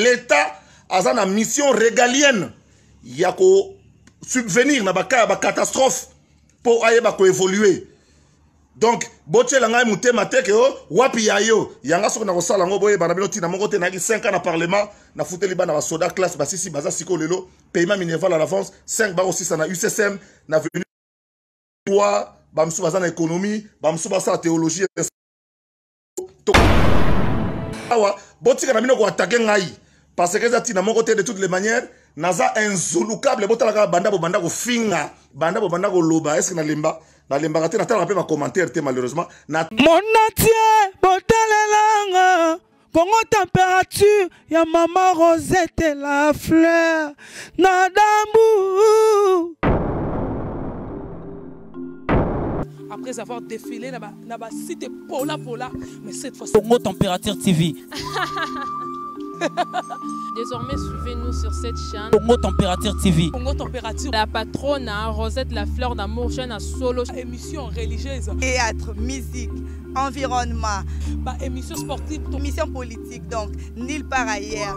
l'État a une mission régalienne Yako subvenir, na pour ya ba ko évoluer. Donc, donk la ngai motema te ke o wapi ya yo yanga soki nakosala yango boyeba na bino na moko te na 5 ans na parlement na na soda, classe basisi baza sikoyo lelo paiement minerval à l'avance 5 ça na USSM na venu Trois bamosusu baza na économie bamosusu basala théologie awa botika na ngai parce que tient à mon côté de toutes les manières naza botala ka banda ko finga banda bobanda nalemba te ma commentaire te malheureusement les langa Congo température ya mama rosette la fleur na dambu après avoir défilé na là, pola pola mais cette fois bongo température tv Désormais, suivez-nous sur cette chaîne. Congo Température TV. Température. La patronne, hein, Rosette La Fleur d'Amour, chaîne à solo. Émission religieuse. Théâtre, musique, environnement. Bah, émission sportive. Émission politique, donc, n'il part ailleurs.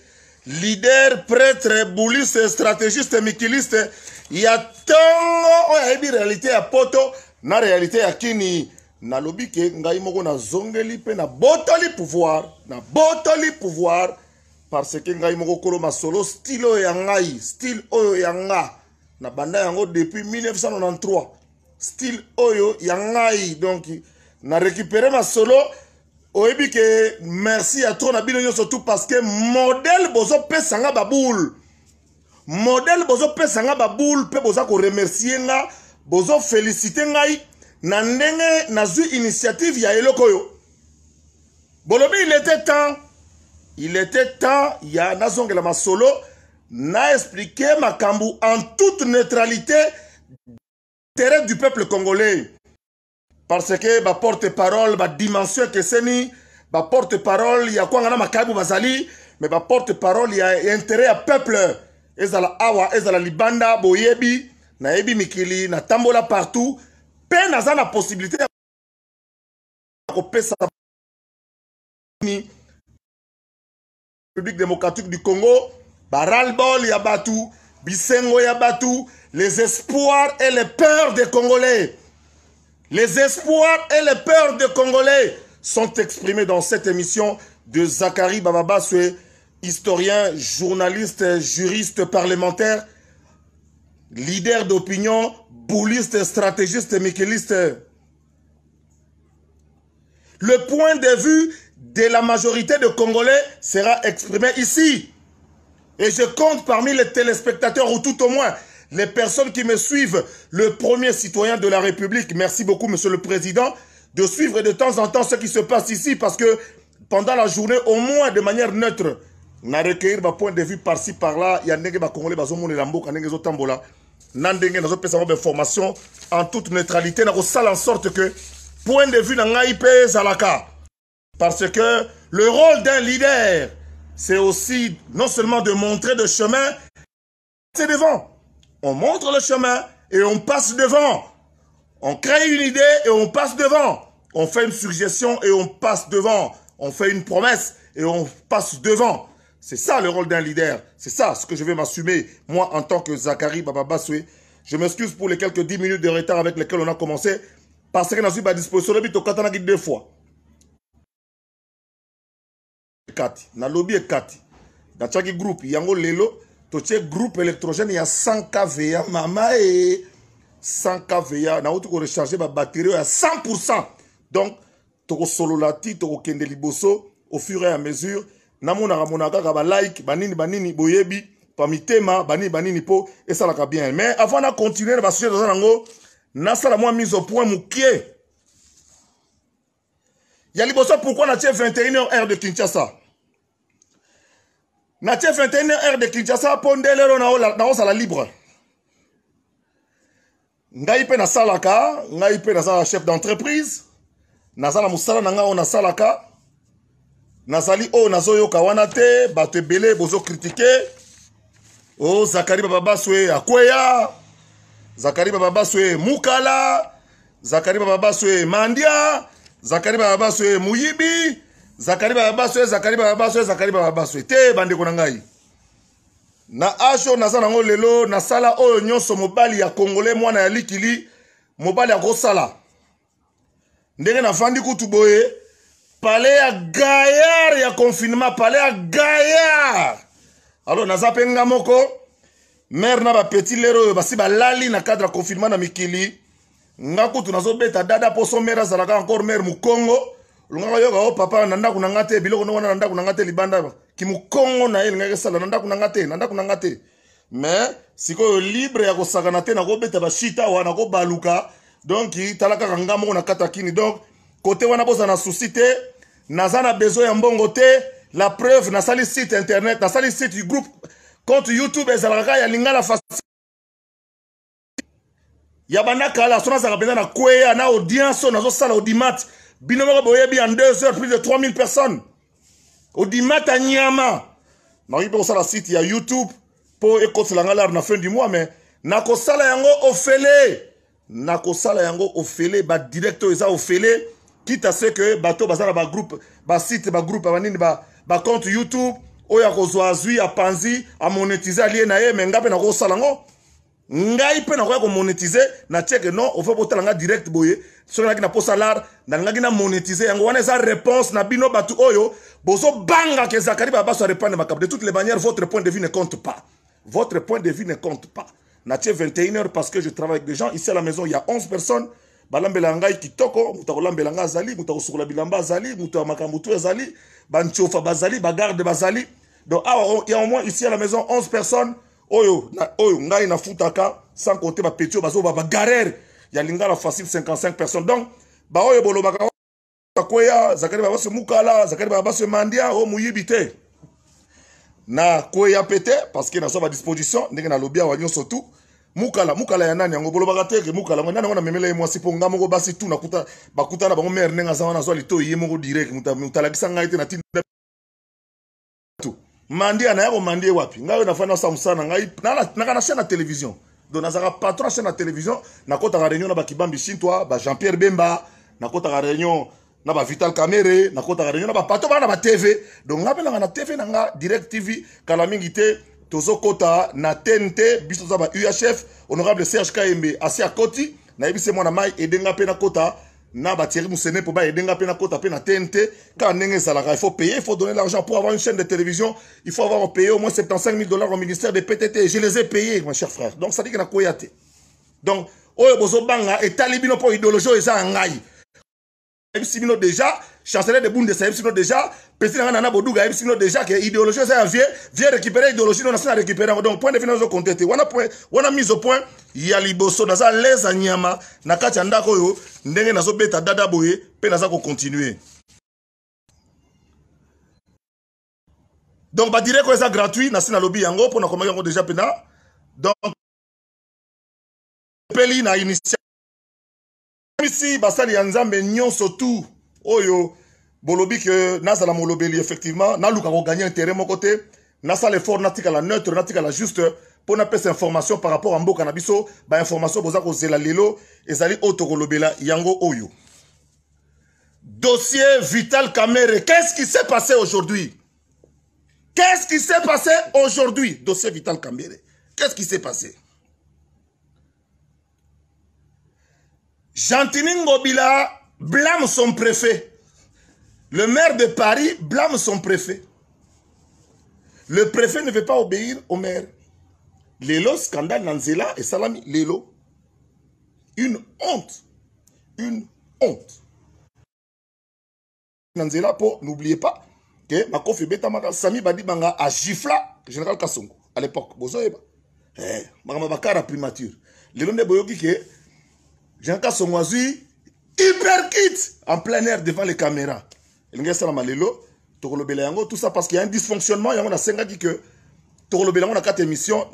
lider prêtre buliste stratégiste mikiliste ya ntongo oyo ayebi réalité ya poto na réalité ya kini nalobi ke ngai moko nazongeli mpe nabotoli pouvoir nabotoli pouvoir parce ke ngai moko kolo masolo style oyo ya ngai style oyo ya nga nabanda yango depuis 1993 style oyo ya ngai donc narécupere masolo oyebi merci à toi Nabino surtout surtout parce que modele bozopesanga baboule modele bozopesanga baboule mpe boza remercier. nga bozofélicite ngai na ndenge nazu initiative ya eloko yo. bolobi il était temps il était temps ya la masolo na ma makambo en toute neutralité intérêt du peuple congolais parce que porte parole c'est ni ma porte parole il y a ya vous ma makayabu mais ma porte parole il y a intérêt à peuple la awa la libanda boyebi Naebi mikili na tambola partout peine à la possibilité de la république démocratique du congo baralbol ya bato bisengo ya bato les espoirs et les peurs des congolais les espoirs et les peurs des Congolais sont exprimés dans cette émission de Zachary ce historien, journaliste, juriste parlementaire, leader d'opinion, bouliste, stratégiste et Le point de vue de la majorité de Congolais sera exprimé ici. Et je compte parmi les téléspectateurs, ou tout au moins les personnes qui me suivent, le premier citoyen de la République, merci beaucoup, Monsieur le Président, de suivre de temps en temps ce qui se passe ici, parce que pendant la journée, au moins de manière neutre, on a recueilli ma point de vue par-ci, par-là, il y a des Congolais, il y a des gens qui ont des formations en toute neutralité, on a en sorte que point de vue dans l'IP Zalaka. Parce que le rôle d'un leader, c'est aussi non seulement de montrer de chemin, c'est devant. On montre le chemin et on passe devant. On crée une idée et on passe devant. On fait une suggestion et on passe devant. On fait une promesse et on passe devant. C'est ça le rôle d'un leader. C'est ça ce que je vais m'assumer, moi, en tant que Zachary Bababaswe. Je m'excuse pour les quelques 10 minutes de retard avec lesquelles on a commencé. Parce que je à disposition de a dit deux fois. dans na lobby katy Dans groupe, y ce groupe électrogène a 100 kva mama et 100 kva nauti recharger ma batterie à 100 donc tokosolola to tokokende liboso au fur et à mesure On monaka boyébi, like, banini banini boyebi bamitema banini banini ça va bien mais avant de na continue na dire dans nango nasala mwa mise au point mokie Pourquoi liboso na a 21 heure de kinshasa na tie 21 heure de kinshasa mpo nde lelo nakozala libre ngai mpe nasalaka ngai mpe nazala chef d'entreprise naza na mosala na ngai oyo nasalaka nazali oyo nazoyoka wana te bato ebele bozokritike o zakari bababaso e akweya zakari bababaso e mukala zakari bababaso e mandia zakari bababaso e moyibi zakari bababaso zakari bababaso zakari bababaso te bandeko na ngai na age oyo naza nango lelo nasala oyo nyonso mobali ya kongole mwana ya likili mobali akosala ndenge nafandi kutu boye pale ya gaillard ya confinement pale ya gaillard alors naza mpe nga moko mare na bapetit lere oyo basi balali na cadre ya confinement na mikili nga kutu nazobeta dada mposo mare azalaka encore mare mokongo olingaka yoka o papa na ndako na nga te biloko no wana na ndako na nga te libanda kimukongo na ye elingaki esala na ndako na nga te na ndako na nga te me sikoyo libre ya kosakana te nakobeta bashita awa nakobaluka donk tala kaka nga moko na kati ya kini donk kote wana boza na susi te naza na besoin ya mbongo te la preuve nasali site internet nasali site groupe compte youtube ezalaka ya lingala fasi ya bandakala so nazalaka mpenza na kweya na audience oyo nazosala audimate binomoko boyebi en deux heures plus de 3000 personnes odimata nyama pour ça la site a youtube pour écouter la lare fin du mois mais nakosala yango ofele nakosala yango ofele badirect oyo eza quitte à ce que bato ba site, ba groupe, bagroupe ba, ba compte youtube a panzi, zwi à pansi lié na ye mais ngai nako sala yango ngai mpe ko monétiser na tieke non ofe botala nga direct boye soki nalaki na posa lar nalingaki na monétiser yango wana eza réponse na bino bato oyo ba baso répondre arepandemaka de toutes les manières votre point de vue ne compte pas votre point de vue ne compte pas na tie 21h parce que je travaille avec des gens ici à la maison il y a 11 personnes balambelaka ngai kitoko moto akolambela Zali muta bilamba zali muta makambu makambo tu azali bantiofa bazali bagarde bazali donc awa ah, il y a au moins ici à la maison 11 personnes oyo na, oyo ngai futaka sans compter bapeti ba ba garer, ya lingala facile 55 personnes donc baoyo bolobaka kweya zakari babase mukala zakari babase mandia oyo mouyibite. na kweya pete so nazwa disposition, ndenge na lobia nyonso tout. mukala mukala ya nani yango bolobaka teke mukala yango nani yango namemela ye mwasi moko basi tu bakutana bango mere ndenge aza wana azwa litoi ye moko direct mutalakisa ngai te tinda mandia na yako mandie wapi ngai oyo nafandi nasamu sana ngai naka na chaîne ya télévision donc nazalaka patron chaîne ya télévision nakɔtaka réunion na Kibambi shintwa ba jean pierre bemba nakɔtaka réunion na bavital camere nakɔtaka réunion na bapato baa na batv donc ngai mpe nanga na tv na nga direct tv kala mingi te kota. na ten te biso toza ba uhf honorable serge kayembe asi akoti nayebisi mwana mai edenga na kota na musene pour ba edenga pe na kota pe na TNT car il faut payer il faut donner l'argent pour avoir une chaîne de télévision il faut avoir payé au moins 75 000 dollars au ministère des PTT je les ai payés mon cher frère donc ça dit que na koyate donc oyo bozobanga et bino mpo idéologie oyo eza ya ngai M. Simino déjà chancelier de bundes même Simino déjà pesi na nga na déjà ke idéologie c'est ya vie vie récupéré idéologie on a na récupéré donc point de vue nazo compte on a point wana mise au point ya liboso naza les nyama na kati ya ndako oyo ndenge nazobeta dada boye mpe naza continuer. donc badireko ça gratuit nasi nalobi yango On a komaki yango déjà pena donc peli na ici basali ya nzambe nyonso tu oyo bolobi que nazala molobeli effectivement ko gagner intérêt mon côté nasala à la neutre la juste pour napesa information par rapport à mboka na biso bah, information boza zela lelo ezali auto kolobela yango oyo dossier vital camere qu'est-ce qui s'est passé aujourd'hui qu'est-ce qui s'est passé aujourd'hui dossier vital camere qu'est-ce qui s'est passé Jantini Ngobila blâme son préfet le maire de Paris blâme son préfet. Le préfet ne veut pas obéir au maire. Lélo, scandale, Nanzela et Salami. Lélo. Une honte. Une honte. Nanzela, pour n'oubliez pas que Makofi Betamaka, Sami Badi Banga a gifla Général Kassongo à l'époque. Bozoeba. Eh, Magama Bakara primature. Lélo ne boyoki que Général Kassongo a hyper kit en plein air devant les caméras tout ça parce qu'il y a un dysfonctionnement yango nasengaki ke tokolobela que na y a quatre émissions.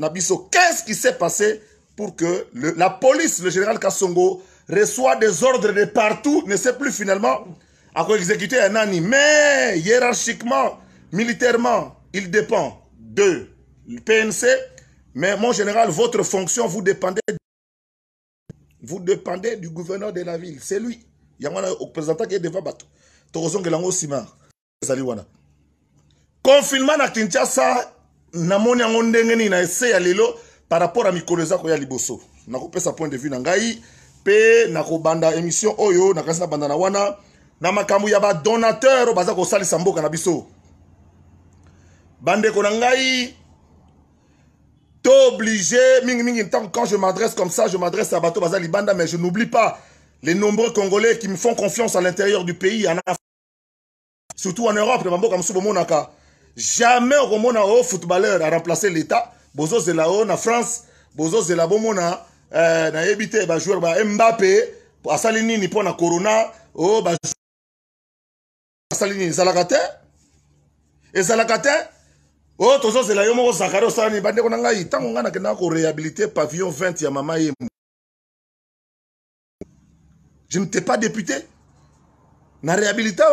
qu'est-ce qui s'est passé pour que la police le général Kassongo, reçoit des ordres de partout ne sait plus finalement à exécuter un nani mais hiérarchiquement militairement il dépend de pnc mais mon général votre fonction vous dépendez vous dépendez du gouverneur de la ville c'est lui Il y a un représentant qui est devant bateau ezali wana confinement na kinshasa namoni yango ndenge na essai ya lelo par rapport à mikoleza eza koya liboso sa point de vue na ngai nakobanda émission oyo kasi na bandana wana na makambu ya ba baza mboka na biso Ko na ngai to obligé quand je m'adresse comme ça je m'adresse à bato Bazali Banda, mais je n'oublie pas les nombreux Congolais qui me font confiance à l'intérieur du pays, en Afrique, surtout en Europe, jamais au footballeur à remplacer l'État. en France, Bozo Zelabo Mona, euh, na habité ba joueur ba Mbappé, asali pas pona Corona, oh bas asali Salakate et Salakate. Oh tozo Salini, mo y, tant bande konanga itango ngana réhabiliter pavillon 20 ya mama je n'étais pas député. Na réhabilité,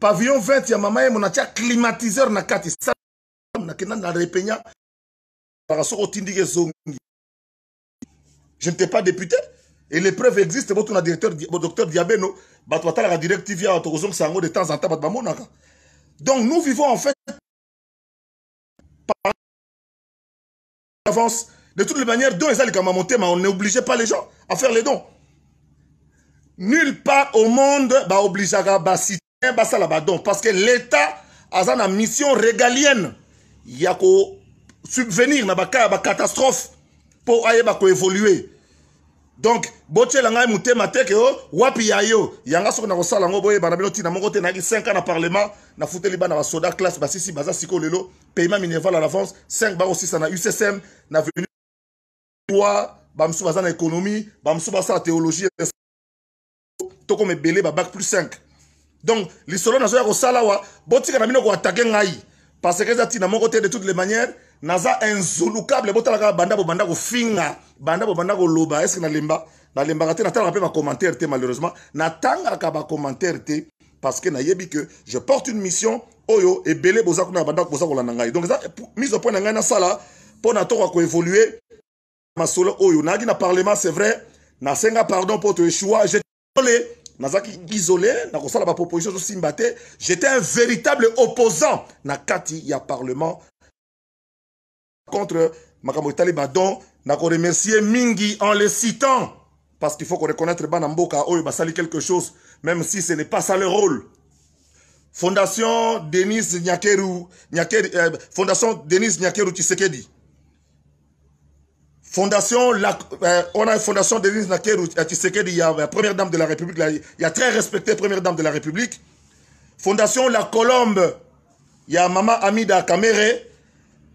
Pavillon 20, maman et mon monatia climatiseur na kati. Ça, na kena na rapport au otindike zongi. Je n'étais pas député. Et les preuves existent. Bon, ton directeur, docteur Diabeno, bah, toi, la directive, ya, autorisation, c'est de temps en temps, bah, monaka. Donc, nous vivons, en fait, par avance, de toutes les manières, dons, et ça, les on n'obligeait pas les gens à faire les dons. Nulle part au monde, ba obligera ba citoyen ba salabadon. Parce que l'État a sa mission régalienne. Yako subvenir na baka ba catastrophe pour aye ba ko évoluer. Donc, botche la ngai mutema ke oh, wapi ya yo, yanga soko na kosala ngo boye bana bino na moko te na 5 ans na parlement, na futeli bana ba soda classe bah, sisi baza siko lelo, paiement minerval à l'avance, 5 baro 6 na USSM na venu 3 bamsu baza na économie, bamsu baza la théologie tokoma ebele babac plus 5 donc lisolo nazoya kosala wa botika na ko koatake ngai parce que zati ntina moko te de toutes les manières naza insolukable botala ka banda ko finga banda bobanda koloba estce nalemba nalembaka te natalaka mpe commentaire te malheureusement ba commentaire te parce que yebi que je porte une mission oyo et belé boza kuna banda ko la ngai donc ça mise au point na ngai nasala mpo évoluer ma solo oyo nayaki na parlement c'est vrai nasenga pardon mpo choix j'ai tole nazaki isolé na kosala proposition de simba j'étais un véritable opposant na kati ya parlement contre makambo Talibadon. na mingi en les citant parce qu'il faut qu'on reconnaître bana mboka oyo basali quelque chose même si ce n'est pas ça le rôle fondation Denise Nyakeru Nyakeru euh, fondation Denise Nyakeru Tshisekedi Fondation, la, euh, on a une fondation de Nakeru euh, Tshisekedi, il y a la euh, première dame de la République, il y a très respectée première dame de la République. Fondation La Colombe, il y a Mama Amida Kamere.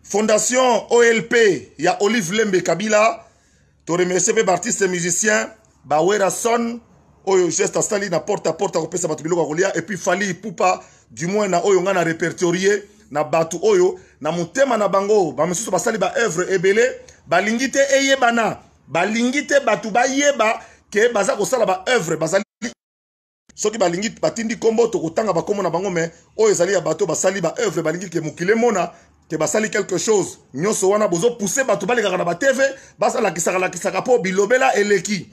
Fondation OLP, il y a Olive Lembe Kabila. To remercier les artistes et musiciens, Bawera Son, Oyo Geste Stalin, porte à porte, à Kopesa Batubiloka Golia, et puis Fali Poupa, du moins, na on a répertorié na batu oyo na mutema na bango bamisusu basali baevre ebele balingite eyebana balingite batu ba yeba, ke baza kosala œuvre bazali soki balingite, batindi nkombo tokotanga komo na bango me oyo ezali ya bato basali ba œuvre, ke mukile mona ke basali quelque chose nyoso wana bozopuse batuba balekaka na kisaka la kisaka po bilobela eleki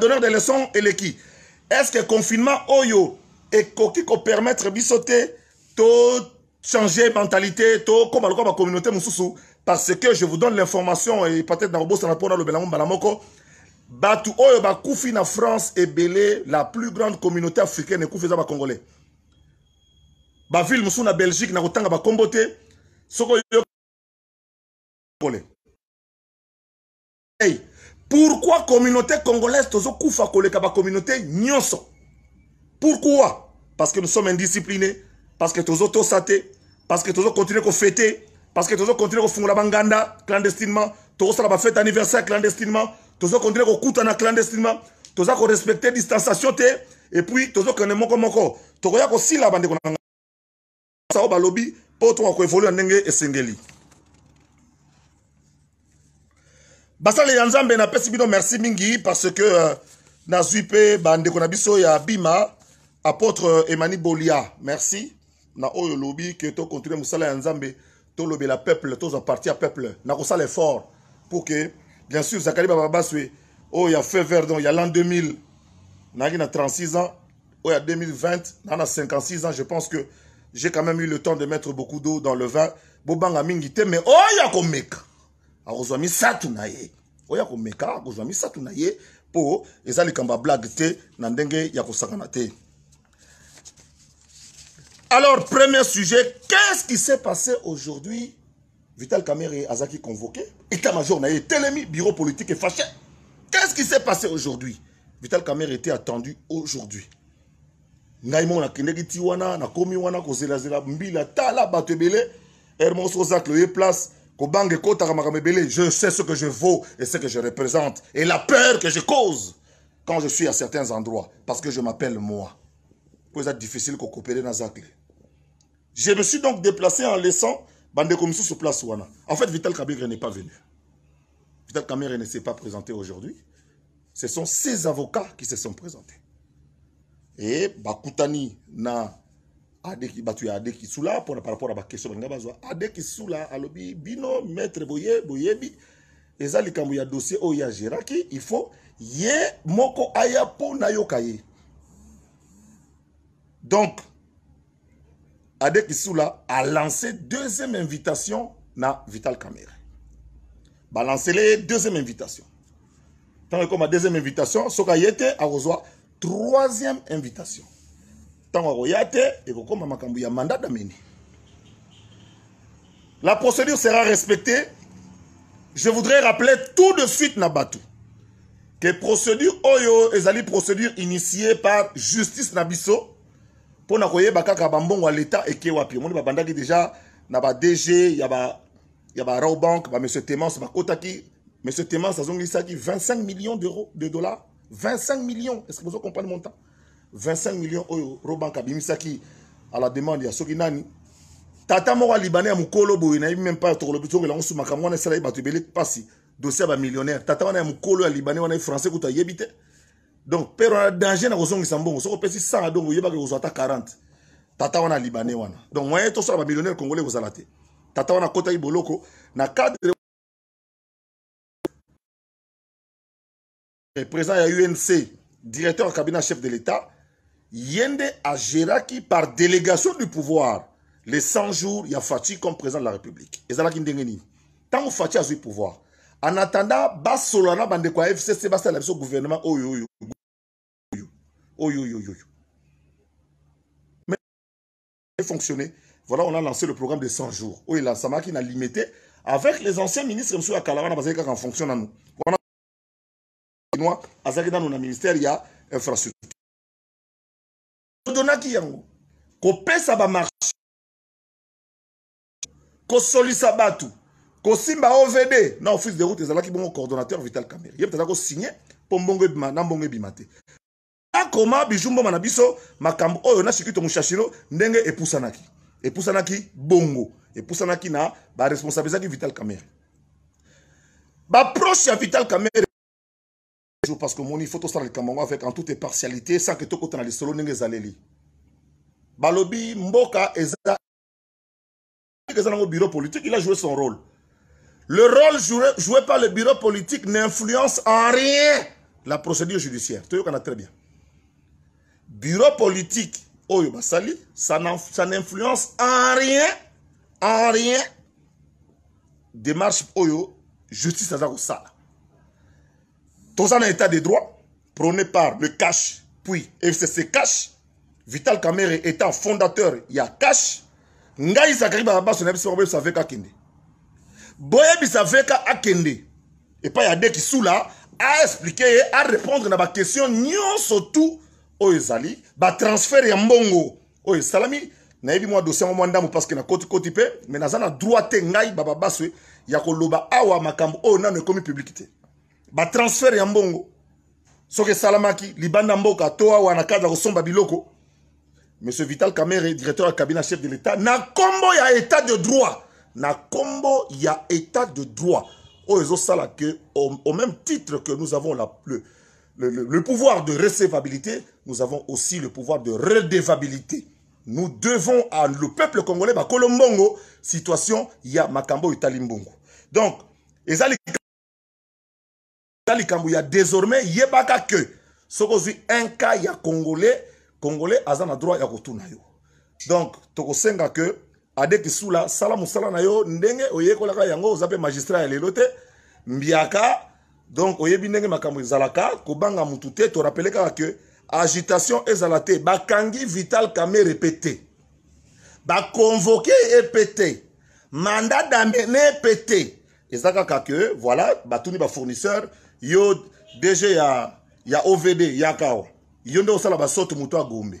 donneur de leçon eleki est-ce que confinement oyo ekoki permettre de sauter to changer mentalité to comme alors la communauté mususu parce que je vous donne l'information et peut-être dans le sana pona le mbala moko batu oyo kufi na France et belé la plus grande communauté africaine kufi za ba congolais ba ville musu na Belgique na kotanga ba kombote soko yo congolais hey pourquoi communauté congolaise tozo kufa koleka ba communauté nyonso pourquoi parce que nous sommes indisciplinés parce que tous tosa te parce que continué qu'on fêter, parce que tozo continue la banganda clandestinement fait fête anniversaire clandestinement qu'on continue en clandestinement toza respecté distanciation et puis tozokende moko aussi tokoya bande bandeko Ça au balobi toi tokoka koevolue en ndenge esengeli basaleli ya nzambe napesi bino merci mingi parce que euh, na nazwi bande bandeko ya bima apôtre euh, emani bolia merci na oyo lobi que to continuer musala ya nzambe to la peuple to parti à peuple na ko sala fort pour que bien sûr Zakali Baba Baswe oh y'a a fait vert il l'an 2000 na a 36 ans oh y'a y a 2020 na 56 ans je pense que j'ai quand même eu le temps de mettre beaucoup d'eau dans le vin bobanga mingi te mais oh ya komeka akozwa satu na ye oya komeka akozwa satu na ye po ezali kamba blague te na ndenge ya te alors, premier sujet, qu'est-ce qui s'est passé aujourd'hui Vital Kamer et Azaki convoqué. État-major a été bureau politique est fâché. Qu'est-ce qui s'est passé aujourd'hui Vital Kamer était attendu aujourd'hui. Naïmon a wana, na komi wana, zela mbila, tala batebele, hermoso zak le place, kobange kota je sais ce que je vaux et ce que je représente et la peur que je cause quand je suis à certains endroits parce que je m'appelle moi. C'est difficile de coopérer dans je me suis donc déplacé en laissant Bande Komissou sur place En fait, Vital Kabir n'est pas venu. Vital Kamere ne s'est pas présenté aujourd'hui. Ce sont ses avocats qui se sont présentés. Et Bakoutani na Adeki Adeki Soula pour par rapport à Bakeso y Adeki Soula alobi bino maître boye boyebi. y likambo ya dossier o oh, ya il faut ye moko aya po na yokaye. Donc Adek a lancé deuxième invitation na Vital Kamere. Balancez les deuxième invitation. Tant que ma deuxième invitation, Sokayete, a reçoit troisième invitation. Tant que et mandat La procédure sera respectée. Je voudrais rappeler tout de suite Nabatou que procédure Oyo oh procédure initiée par justice Nabiso mpona koyeba kaka bambongo ya leta eke wapi babanda babandaki deja na DG ya ba ya ba raw bank ba monsieur temance bakotaki monsieur ça azongisaki 25 millions d'euros de dollars 25 millions est-ce que vous comprenez le montant 25 millions oyo oh, roban bank abimisaki à la demande ya soki nani tata moko libanais ya mukolo boye na même pas tokolobi soki elango sumaka mwana esalaki bato ebele mpasi dossier ba millionnaire tata wana ya mokolo ya libanais wana français kuta yebi donc père euh, danger na kozongisa mbongo soki opesi sanga dongo oyebaka kozwa à 40 tata a libanais wana donc moyen tosala bamillionnaire congolais vous te tata wana akotaki boloko na cadre président à unc directeur au cabinet chef de l'état yende nde qui, par délégation du pouvoir les 100 jours y il a Fatih comme président de la république Et ça, qui Tant Tant Fatih a à le pouvoir en attendant bande bandeko FC fcc basala le gouvernement oh yo yo yo yo. mais fonctionner voilà on a lancé le programme de 100 jours oyo qui na limité avec les anciens ministres mosusu parce parce que bazalaki kaka à Nous, nanu wana nous avons ministère il ministère a infrastructure va marcher, kopesa bamarché kosolisa bato kosimba ovd na office de route ezalaki bongo coordonnateur vital camere ye taka aza kosinye mpo mbongo ebima na mbongo ebima te akoma biju makambo oyo na sikito et ndenge et poussanaki bongo poussanaki na qui vital camere proche à vital camere parce que moni faut ça likambo yango avec en toute impartialité sans ke tokota na n'est ndenge ezaleli balobi mboka eza dans le bureau politique il a joué son rôle le rôle joué, par le bureau politique n'influence en rien la procédure judiciaire. Tu vois très bien. Bureau politique, ça n'influence en rien, en rien, démarche Oyo, justice à Tout ça dans état de droit, prôné par le cash, puis FCC cash, Vital Kamere étant fondateur, il y a cash, Ngaï Sakari Barabas, on a boyebisa qui ka akende epai adeki sula à ye arépondre na bakestio nyonso tu Zali oh, ezali bah, transfert ya mbongo au oh, Salami nayebi moi dossier mwandamu parce que na koti mpe me mais na droit te ngai bababaswe ya koloba awa makambo ona oh, ne ekomi publicité Ba batransfert ya mbongo soki Salamaki libanda mboka toa awa na kadre biloko monsieur vital kamere, directeur ya cabinet chef de l'état na combo ya état de droit na combo ya état de droit que au, même titre que nous avons le, le, pouvoir de recevabilité nous avons aussi le pouvoir de redevabilité nous devons à le peuple congolais bah, situation il situation a makambo et Talimbongo. donc il y a désormais yebaka que un cas ya congolais congolais azana a droit ya kotuna yo donc tokosenga que adeki sula sala musala na yo ndenge oyekolaka yango oza magistrat ya lelo lote mbiaka donc oye ndenge makambo zalaka kobanga motu te rappele kaka ke agitation ezala te bakangi vital camere répété Ba baconvoke et mandat damene epe Ezaka que ke voilà batuni fournisseur, yo dg ya, ya ovd ya kao yo de osala basoto motu agombe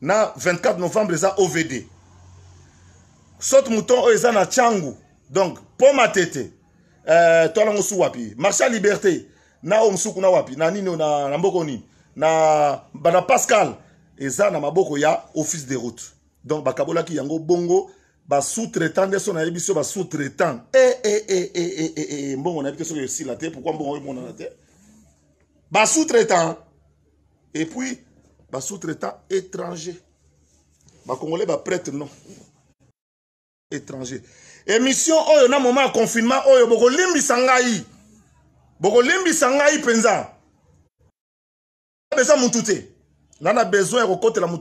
na 24 novembre ça ovd Sot mouton Oezana eza na changu donc Poma Tete. euh, tolongo su wapi marcha liberté na omsuku na wapi na nini na, na na bana pascal eza na maboko ya office de route donc ki yango bongo son nde so nayebi so eh, eh, eh, eh, eh, eh, eh, eh. mbongo nayebi te si la te pourquoi mbongo oyo monana te traitant et puis sous-traitant étranger. Ba congolais ba prêtre non. Étranger. Émission a na moment en confinement oyo sangai. Boko limbi sangai penza. Besa mututé. Nana besoin de la On a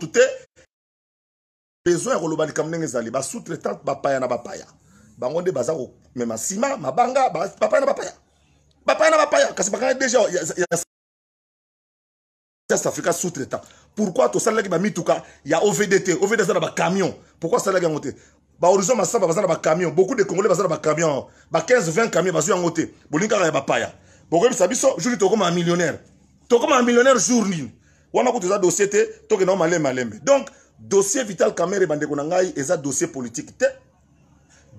Besoin ya de kam sous-traitant bapaya na bapaya. Ba nde baza même nsima mabanga bapaya na bapaya. Papa na bapaya kasi y Test Africa sous-traitant. Pourquoi tout ça là qui m'a mis tout cas, il y a OVDT, OVDT ça dans camion. Pourquoi ça là qui a monté Bah horizon ma bah, ça dans camion. Beaucoup de Congolais bah, dans camion. Bah 15 20 camions bazou en monté. Bolinga ya bapaya. Bokem sabiso jour to comme un millionnaire. To comme un millionnaire jour On a ko teza dossier te to ke na malem malem. Donc dossier vital et bande ko ngai eza dossier politique te.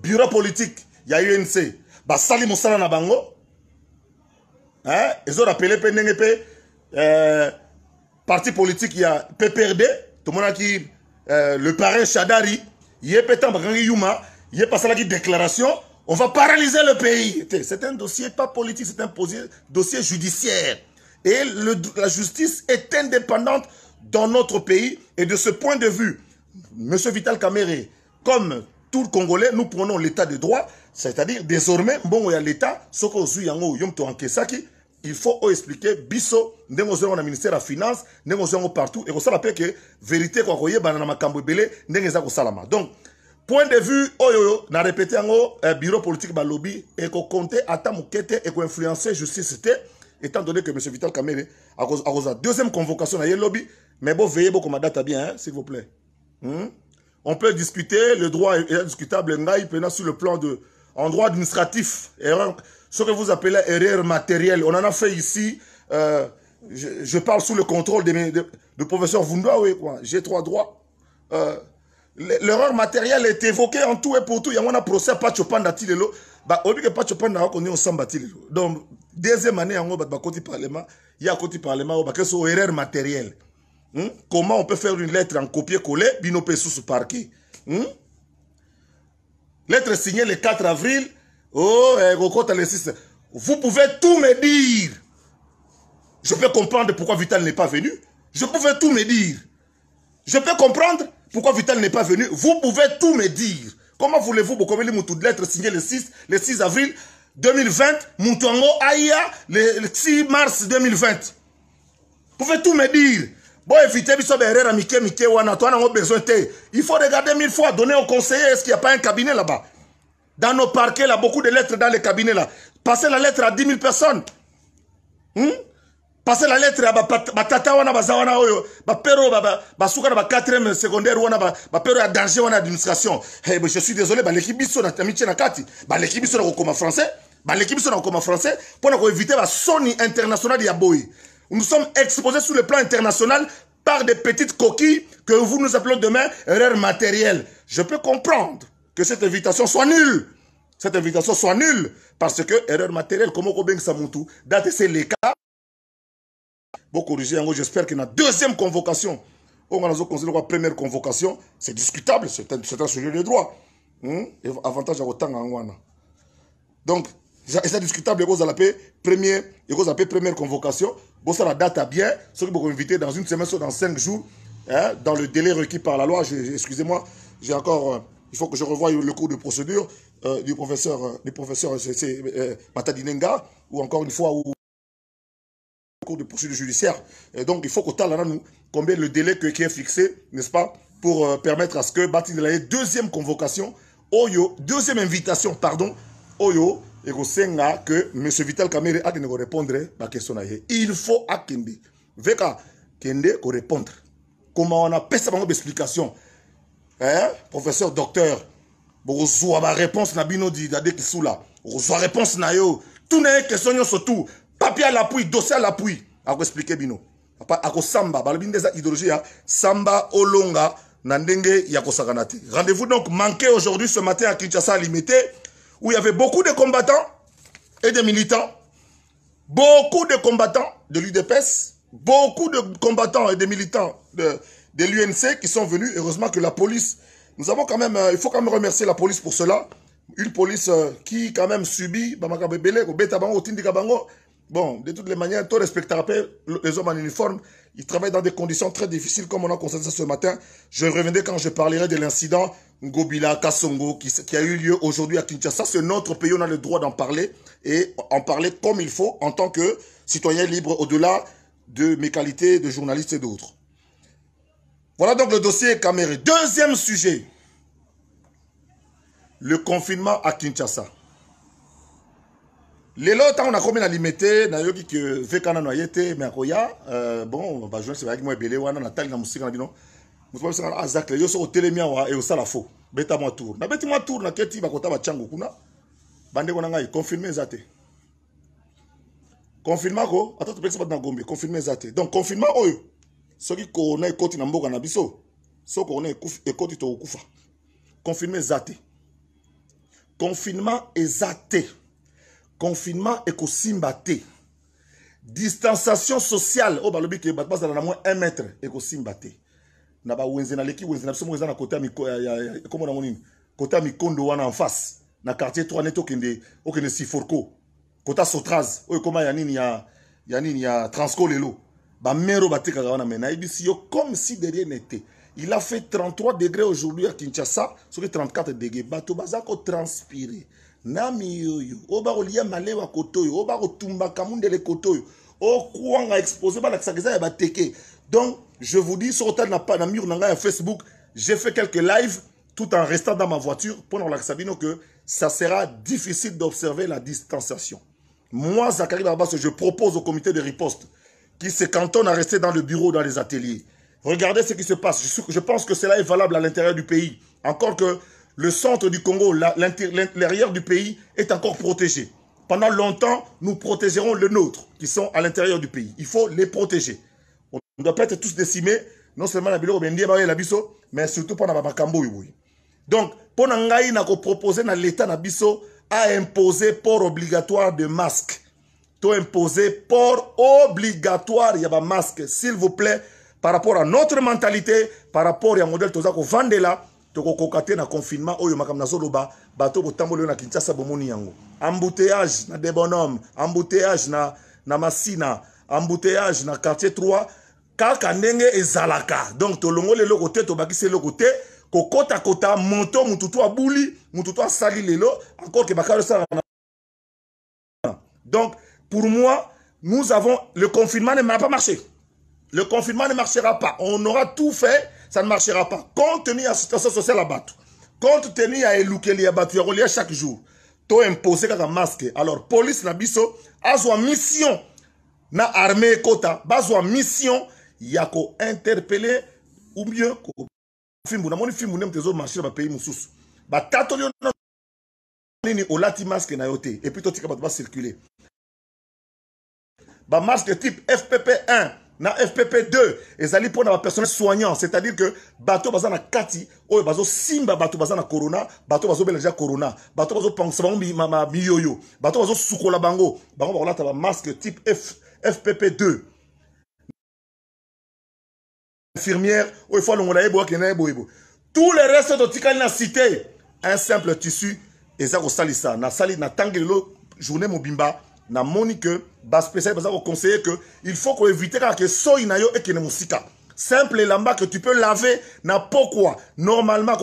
Bureau politique il y a UNC. Bah sali sala na bango. Hein, ils ont rappelé pe ndenge pe euh parti politique il y a PPRD, euh, le parrain Chadari il y a yuma déclaration on va paralyser le pays c'est un dossier pas politique c'est un dossier judiciaire et la justice est indépendante dans notre pays et de ce point de vue M. Vital Kamere comme tout Congolais, nous prenons l'état de droit, c'est-à-dire désormais, bon, il y a l'état, ce que nous avons, il faut expliquer biso ndengo ozonga na ministère ya finance ndengo ozonga partout ekosala mpe que vérité kwa koyebana na makambo ebele ndenge ko salama donc point de vue oyo na répété yango eh, bureau politique balobi ekokonte ata et ko influencer justice te étant donné que m vital kamere akozwa deuxième convocation na ye lobby. mais boveye bokoma data bien hein, s'il vous plaît hmm? on peut discuter le droit est discutable ngai mpena sur le plan de en droit administratif erreur ce que vous appelez erreur matérielle. On en a fait ici, euh, je, parle sous le contrôle de, de, professeur quoi. J'ai trois droits. Euh, l'erreur matérielle est évoquée en tout et pour tout. Il y a un procès, pas Pachopan. tilelo. on Donc, deuxième année, on va côté parlement. Il y a côté parlement, on va que c'est erreur matérielle. Hmm? Comment on peut faire une lettre en copier-coller, binopé sous parquet? Hmm? Lettre signée le 4 avril, Oh, eh, vous pouvez tout me dire. Je peux comprendre pourquoi Vital n'est pas venu. Je pouvais tout me dire. Je peux comprendre pourquoi Vital n'est pas venu. Vous pouvez tout me dire. Comment voulez-vous que de lettre signée le 6, le 6 avril 2020, Moutongo Aïa, le 6 mars 2020 Vous pouvez tout me dire. Bon, évitez, il faut regarder mille fois, donner au conseiller, est-ce qu'il n'y a pas un cabinet là-bas dans nos parquets, là, beaucoup de lettres dans les cabinets, là. Passez la lettre à 10 000 personnes. Hmm? Passez la lettre à tata, wana bazawana na ba 4e secondaire wana perro, ya danger wana administration eh, je suis désolé l'équipe l'équipe, na pas na kati L'équipe na recommande français baleki éviter na kokoma français éviter la Sony internationale de boye nous sommes exposés sur le plan international par des petites coquilles que vous nous appelons demain erreurs matérielles. je peux comprendre que cette invitation soit nulle. Cette invitation soit nulle. Parce que erreur matérielle, comment on tout, date c'est les cas. Bon, corriger, hein, j'espère qu'il y a deuxième convocation. On a la première convocation, c'est discutable, c'est un, sujet de droit. Hein? Et avantage à autant en hein, Donc, c'est discutable, à la paix, première, première convocation. Bon, ça la date à bien, ceux qui vont inviter dans une semaine, dans cinq jours, dans le délai requis par la loi. Excusez-moi, j'ai encore euh, il faut que je revoie le cours de procédure euh, du professeur, euh, du euh, Matadinenga, ou encore une fois, le cours de procédure judiciaire. donc, il faut qu'au talana nous, combien le délai que, qui est fixé, n'est-ce pas, pour permettre à ce que Bati de la deuxième convocation, Oyo, deuxième invitation, pardon, Oyo, et que M. Vital Kamere a de répondre à la question. Il faut à Kende, Veka, Kende, répondre. Comment on a ça Bonne explication hein? professeur docteur Nabino dit, la bino sous là. okozwa réponse na yo Tout n'est question sur tout. papier à l'appui dossier à l'appui expliquer, bino expliquer quoi Samba, quoi bah, idéologie hein. samba olonga Nandenge Yako ya rendez-vous donc manqué aujourd'hui ce matin à kinshasa limité où il y avait beaucoup de combattants et de militants beaucoup de combattants de l'UDPS beaucoup de combattants et de militants de, de l'UNC qui sont venus. Heureusement que la police, nous avons quand même, euh, il faut quand même remercier la police pour cela. Une police euh, qui quand même subit, bon, de toutes les manières, tout respecte les hommes en uniforme, ils travaillent dans des conditions très difficiles comme on a constaté ça ce matin. Je reviendrai quand je parlerai de l'incident Ngobila Kasongo qui, qui, a eu lieu aujourd'hui à Kinshasa. C'est notre pays, on a le droit d'en parler et en parler comme il faut en tant que citoyen libre au-delà de mes qualités de journaliste et d'autres. Voilà donc le dossier Caméré. Deuxième sujet, le confinement à Kinshasa. Les à nakomi na a te nayoki qu'on vekana na Mais te euh, bon bajournaliste va a la wana natali na mosika na bino moto babisaka azakle yo soki dit et au salafo. beta moi tour nabeti na tour bakota dit kuna bandeko na qu'on Confinement eza Attends tu peux dit na gombe Confirmé zate. donc confinement oyo soki korona ekoti na mboka na biso so korona ekoti tokokufa confinement eza te confinement eza confinement ekosimba te distanciation sociale oyo balobi ke bato bazala na moins 1 mètre ekosimba te na bawenze na leki wenze na biso moko eza na kote ekomo nango nini kote ya mikondo wana en face na quartier 3 neti okende okende siforko kota sotraz o ekoma ya nini ya, ya nini ya transco lelo Bamero batika wana mena ibisi yo comme si de rien n'était. Il a fait 33 degrés aujourd'hui à Kinshasa, sur 34 degrés. Bato bazako transpirer. Nami yoyo, oba male malewa kotoyo, oba otumba le kotoyo. okwanga exposé balakisaka eza ya bateke donc je vous dis ce tali na mur dans ngai ya facebook j'ai fait quelques lives tout en restant dans ma voiture pendant la bino que ça sera difficile d'observer la distanciation moi zakari barbaso je propose au comité de riposte qui se cantonnent à rester dans le bureau, dans les ateliers. Regardez ce qui se passe. Je, pense que cela est valable à l'intérieur du pays. Encore que le centre du Congo, l'arrière du pays, est encore protégé. Pendant longtemps, nous protégerons le nôtre, qui sont à l'intérieur du pays. Il faut les protéger. On ne doit pas être tous décimés, non seulement la Bilo, mais surtout pendant Babakambo. Donc, pour nous proposer à l'État, à imposer port obligatoire de masques to imposé port obligatoire a masque s'il vous plaît par rapport à notre mentalité par rapport un modèle toza là tokokoka dans na confinement oyo makambo Zoloba, bato botambola na kinshasa bomoni yango embouteillage na bonhommes embouteillage na, na masina embouteillage na quartier 3 kaka et ezalaka donc tolongoli le te bakisé eloko Kokota kota, moto motu to abuli bouli to sali lelo encore ke bakari donc pour moi, nous avons... Le confinement ne m'a pas marché. Le confinement ne marchera pas. On aura tout fait, ça ne marchera pas. Compte tenu à la situation sociale à battre. Compte tenu à Eloukeli à battre, à chaque jour. To imposé un masque. Alors, police na biso, azwa mission na armée kota. Bazwa mission, yako interpeller ou mieux ko fimbu. Na moni fimbu nem tezo marché ba pays mousous. Ba tato liyo na nini olati masque na yote. Et puis, to tika ba circuler masque de type fpp1 na fpp2 ezali ba personnel soignant c'est-à-dire que bato bazana na kati oyo simba bato bazana na corona bato bazo deja corona bato bazopangisa bango miyoyo bato sukola bango bango bakolata masque type F, fpp2 infirmière oyo efo longola ye boyakende ye boyebo tout le reste totikali na cité un simple tissu ezako sali ça na na tangelo journée mobimba monique ke baspéciale baza conseiller que il faut évite kaka ke soi na yo ne mosika simple l'amba que tu peux laver na quoi. normalement la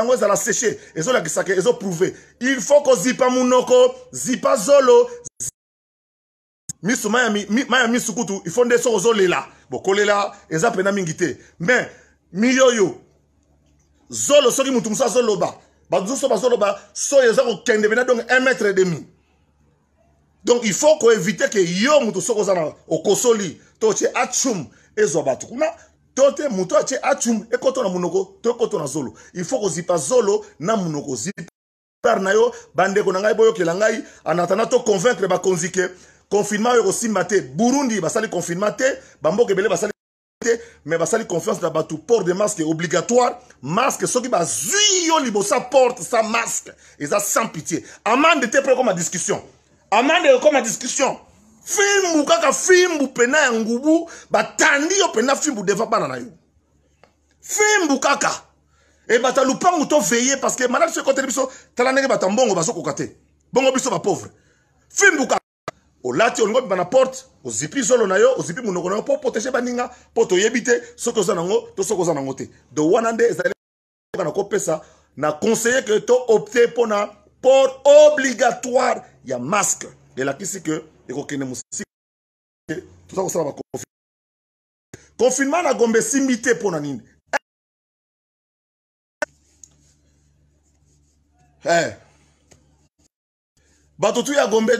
yango ezala séché ils ont prouvé. il faut zipa munoko zipa zolo miso mai mi misu kutu il faut nde soko ozolela bokolela eza pena mingi te mais mili oyo zolo soki motu mosu azoloba zolo ba so soi eza kokende pena donc un mètre et demi donc il faut koévite ke yo moto soki oza na okosoli to tie achum ezwa bato kuna tote muto moto atie achum ekota na munoko to ekota na zolo il faut kozipa zolo na munoko zipar na yo bandeko na ngai boyokela ngai anatana to convaincre bakonzi ke confinement oyo aussi te burundi sali confinement te bamboka ebele basali te me basali confiance na tout port de masque obligatoire masque soki bazwi yo libo ya porte sa masque eza sans pitié amande te comme ma discussion amande à discussion fimbu kaka fimbu mpena ya ngubu batandi yo mpena fimbu deva bana na yo fimbu kaka ebata veiller parce que malade que ekoteli biso tala ndenge bato batambongo bazokoka bongo biso pauvre. fimbu kaka au lati Au bana porte ozipi solo na yo ozipi monoko na yo protéger protéger baninga pour yebite, te soko to soko et te do wanande copé ça na kopesa na conseiller que to opte n'a pour obligatoire. Il y a masque. Et là, qui c'est que Et qu'on ne m'a Tout ça, on va confirmer. Confinement, à gombe, c'est mité pour Nanine. Eh. eh. Batoutou, y'a gombe.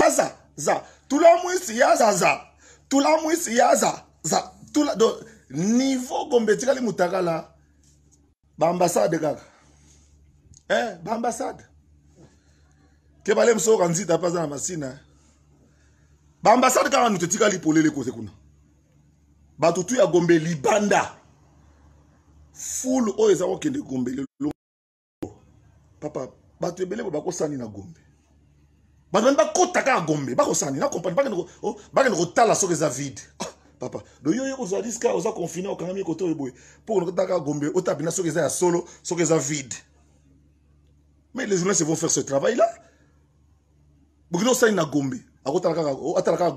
Ça, ça. Tout y a ça, ça. Tout la mouis, yaza, ça, Tout la... Niveau gombe, tu as les moutagas là. Bambassade, gaga eh baambassade ke balemsoka nzita mpe aza na masina eh. baambassade kaka nu li polele koze kuna Batutu ya gombe libanda Full o eza kokende gombe papa batu ebele bo bakosani na gombe bato bani bakota ka gombe bakosani na kompani bakende oh, la soki eza vide ah, papa donc yo ozali diska oza confine okangami kote oyo boye mpo kotaka gombe otabina soki eza ya solo soki eza vide mais les se vont faire ce travail-là. Bukino Sain na Gombe. Atalaka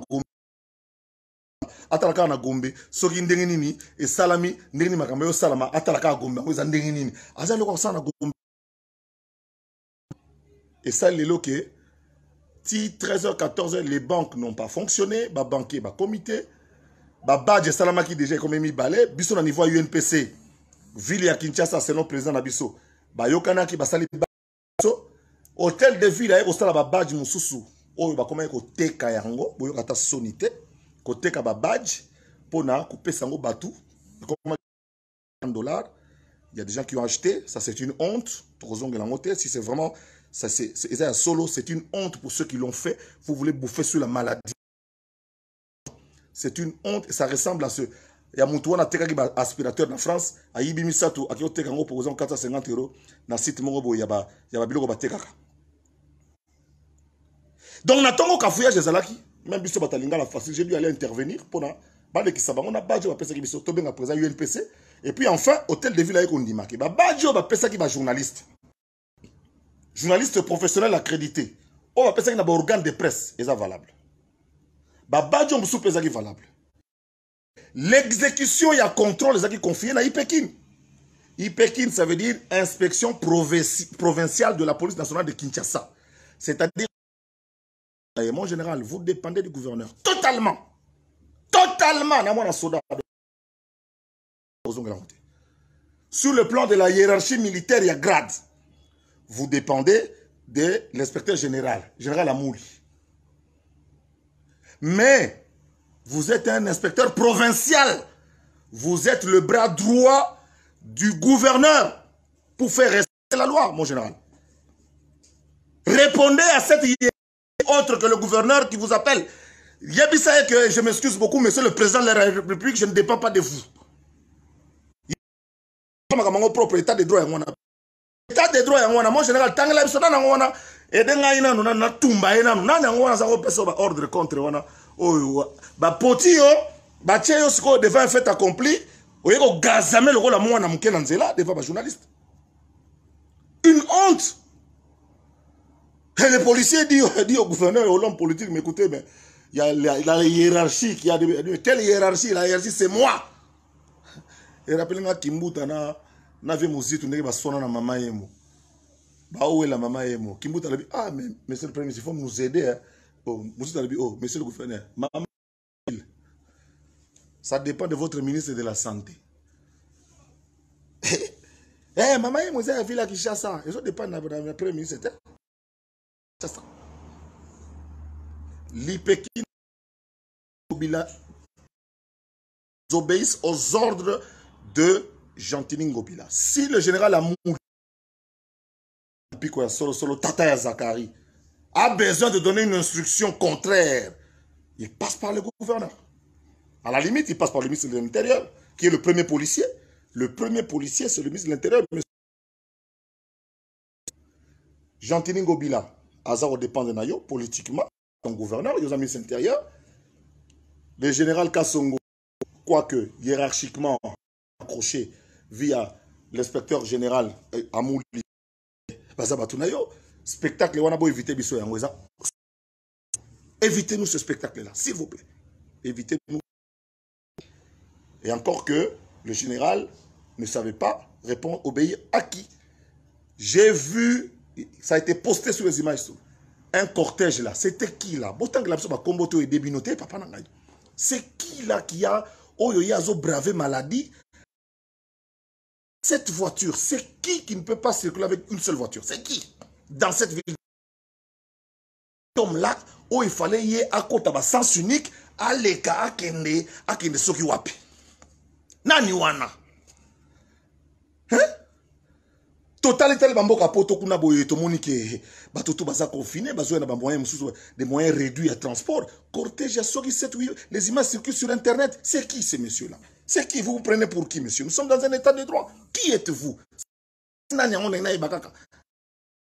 Gombe. atalaka na gombe soki ndenge et Salami ndenge nini makambo salama atalaka na gombe yango eza ndenge nini na gombe esali lelo ke ti 13h 14h les banques n'ont pas fonctionné Ba ba comité. ba badge. Salama qui déjà ekomi balai, biso na niveau unpc ville ya kinshasa selon président na biso ba basali hôtel de ville aye kosala babage mosusu oyo kayango koteka yango boyoka côté Kababadj pour koteka couper mpona batu yango 100 dollars il y a des gens qui ont acheté ça c'est une honte tokozongela yango l'hôtel si c'est vraiment ça c'est un solo c'est une honte pour ceux qui l'ont fait vous voulez bouffer sur la maladie c'est une honte ça ressemble à ce ya moto wana atekaki aspirateur na france ayibi misato akei koteka yango proposa 450 euro na site moko boye ya babiloko batekaka donc na ntongo kafouillage ezalaki même biso Batalinga la facile j'ai dû aller intervenir mpona balekisa bango na ba oyo ki biso tobenga présent unpc et puis enfin hôtel de ville ba kondimaki ba oyo ki ba journaliste Journaliste professionnel accrédité On oyo personne na organe de presse eza valable babadge oyo mosusu mpe valable L'exécution, il y a contrôle, qui confié à Ipekin. Ipekin, ça veut dire inspection provinciale de la police nationale de Kinshasa. C'est-à-dire, mon général, vous dépendez du gouverneur. Totalement. Totalement. Sur le plan de la hiérarchie militaire, il y a grade. Vous dépendez de l'inspecteur général, général Amouli. Mais vous êtes un inspecteur provincial. Vous êtes le bras droit du gouverneur pour faire respecter la loi, mon général. Répondez à cette idée autre que le gouverneur qui vous appelle. que je m'excuse beaucoup, monsieur le président de la République, je ne dépends pas de vous. propre de droit, de mon général, tant que et contre Oh, poti bapoti ba tie yo siko devant un fait accompli oye le rôle mwana moke na nzela devant journalistes une honte et les policiers disent dit au gouverneur et aux l'homme politique mais écoutez mais il y a la, la hiérarchie qui a de, telle hiérarchie la hiérarchie c'est moi et rappelez moi kimbuta na na vie mozitu ndenge basona na mama yemo la mama yemo kimbuta lobi ah mais monsieur le premier ministre il faut nous aider hein. Oh, monsieur oh, le gouverneur, maman, ça dépend de votre ministre de la Santé. Eh, maman, il y a une ville qui chasse ça. Et ça dépend de la première ministre. Chasse obéissent aux ordres de Gentini Gobila. Si le général a mouru, a Solo Solo, Tata Zakari, a besoin de donner une instruction contraire, il passe par le gouverneur. À la limite, il passe par le ministre de l'Intérieur, qui est le premier policier. Le premier policier, c'est le ministre de l'Intérieur. Jean-Tini hasard dépend de Nayo, politiquement, son gouverneur, il a de l'intérieur. Le général Kassongo, quoique hiérarchiquement accroché via l'inspecteur général euh, Amouli, Nayo spectacle a beau éviter biso yango évitez-nous ce spectacle-là, s'il vous plaît. Évitez-nous. Et encore que le général ne savait pas répondre, obéir à qui J'ai vu, ça a été posté sur les images, un cortège là. C'était qui là C'est qui là qui a Oyoyazo oh, bravé maladie Cette voiture, c'est qui qui ne peut pas circuler avec une seule voiture C'est qui dans cette ville tombe là où il fallait y à de sens unique à akende akende soki wapi nani wana hein totalité bamboka po kuna boye monique ke bato to baza confiné na des moyens réduits à transport cortège soki 7 les images circulent sur internet c'est qui ces messieurs là c'est qui vous vous prenez pour qui monsieur nous sommes dans un état de droit qui êtes-vous nani on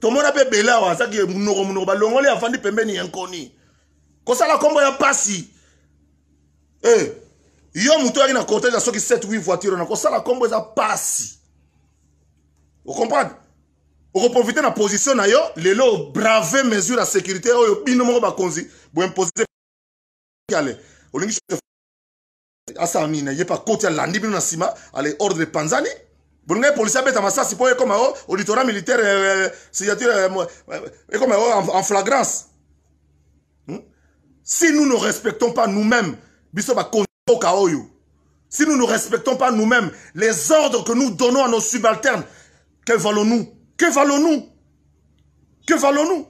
tomona mpe belawa no munoko munoko balongoli afandi pembeni ya nkoni kosala nkombo ya pasi eh, yo muto oyaki na cortege a soki 7 voiture na Vous comprenez? vous pasi Au na position na yo lelo brave mesure la sécurité oyo bino moko olingi na ye pa na ale ordre panzani bon bolingai polisi abeta masasi mpo comme au littoral militaire euh, euh, signature euh, et comme en flagrance hmm? si nous ne respectons pas nous-mêmes biso bakoka oyo si nous ne respectons pas nous-mêmes les ordres que nous donnons à nos subalternes que valons-nous que valons-nous que valons-nous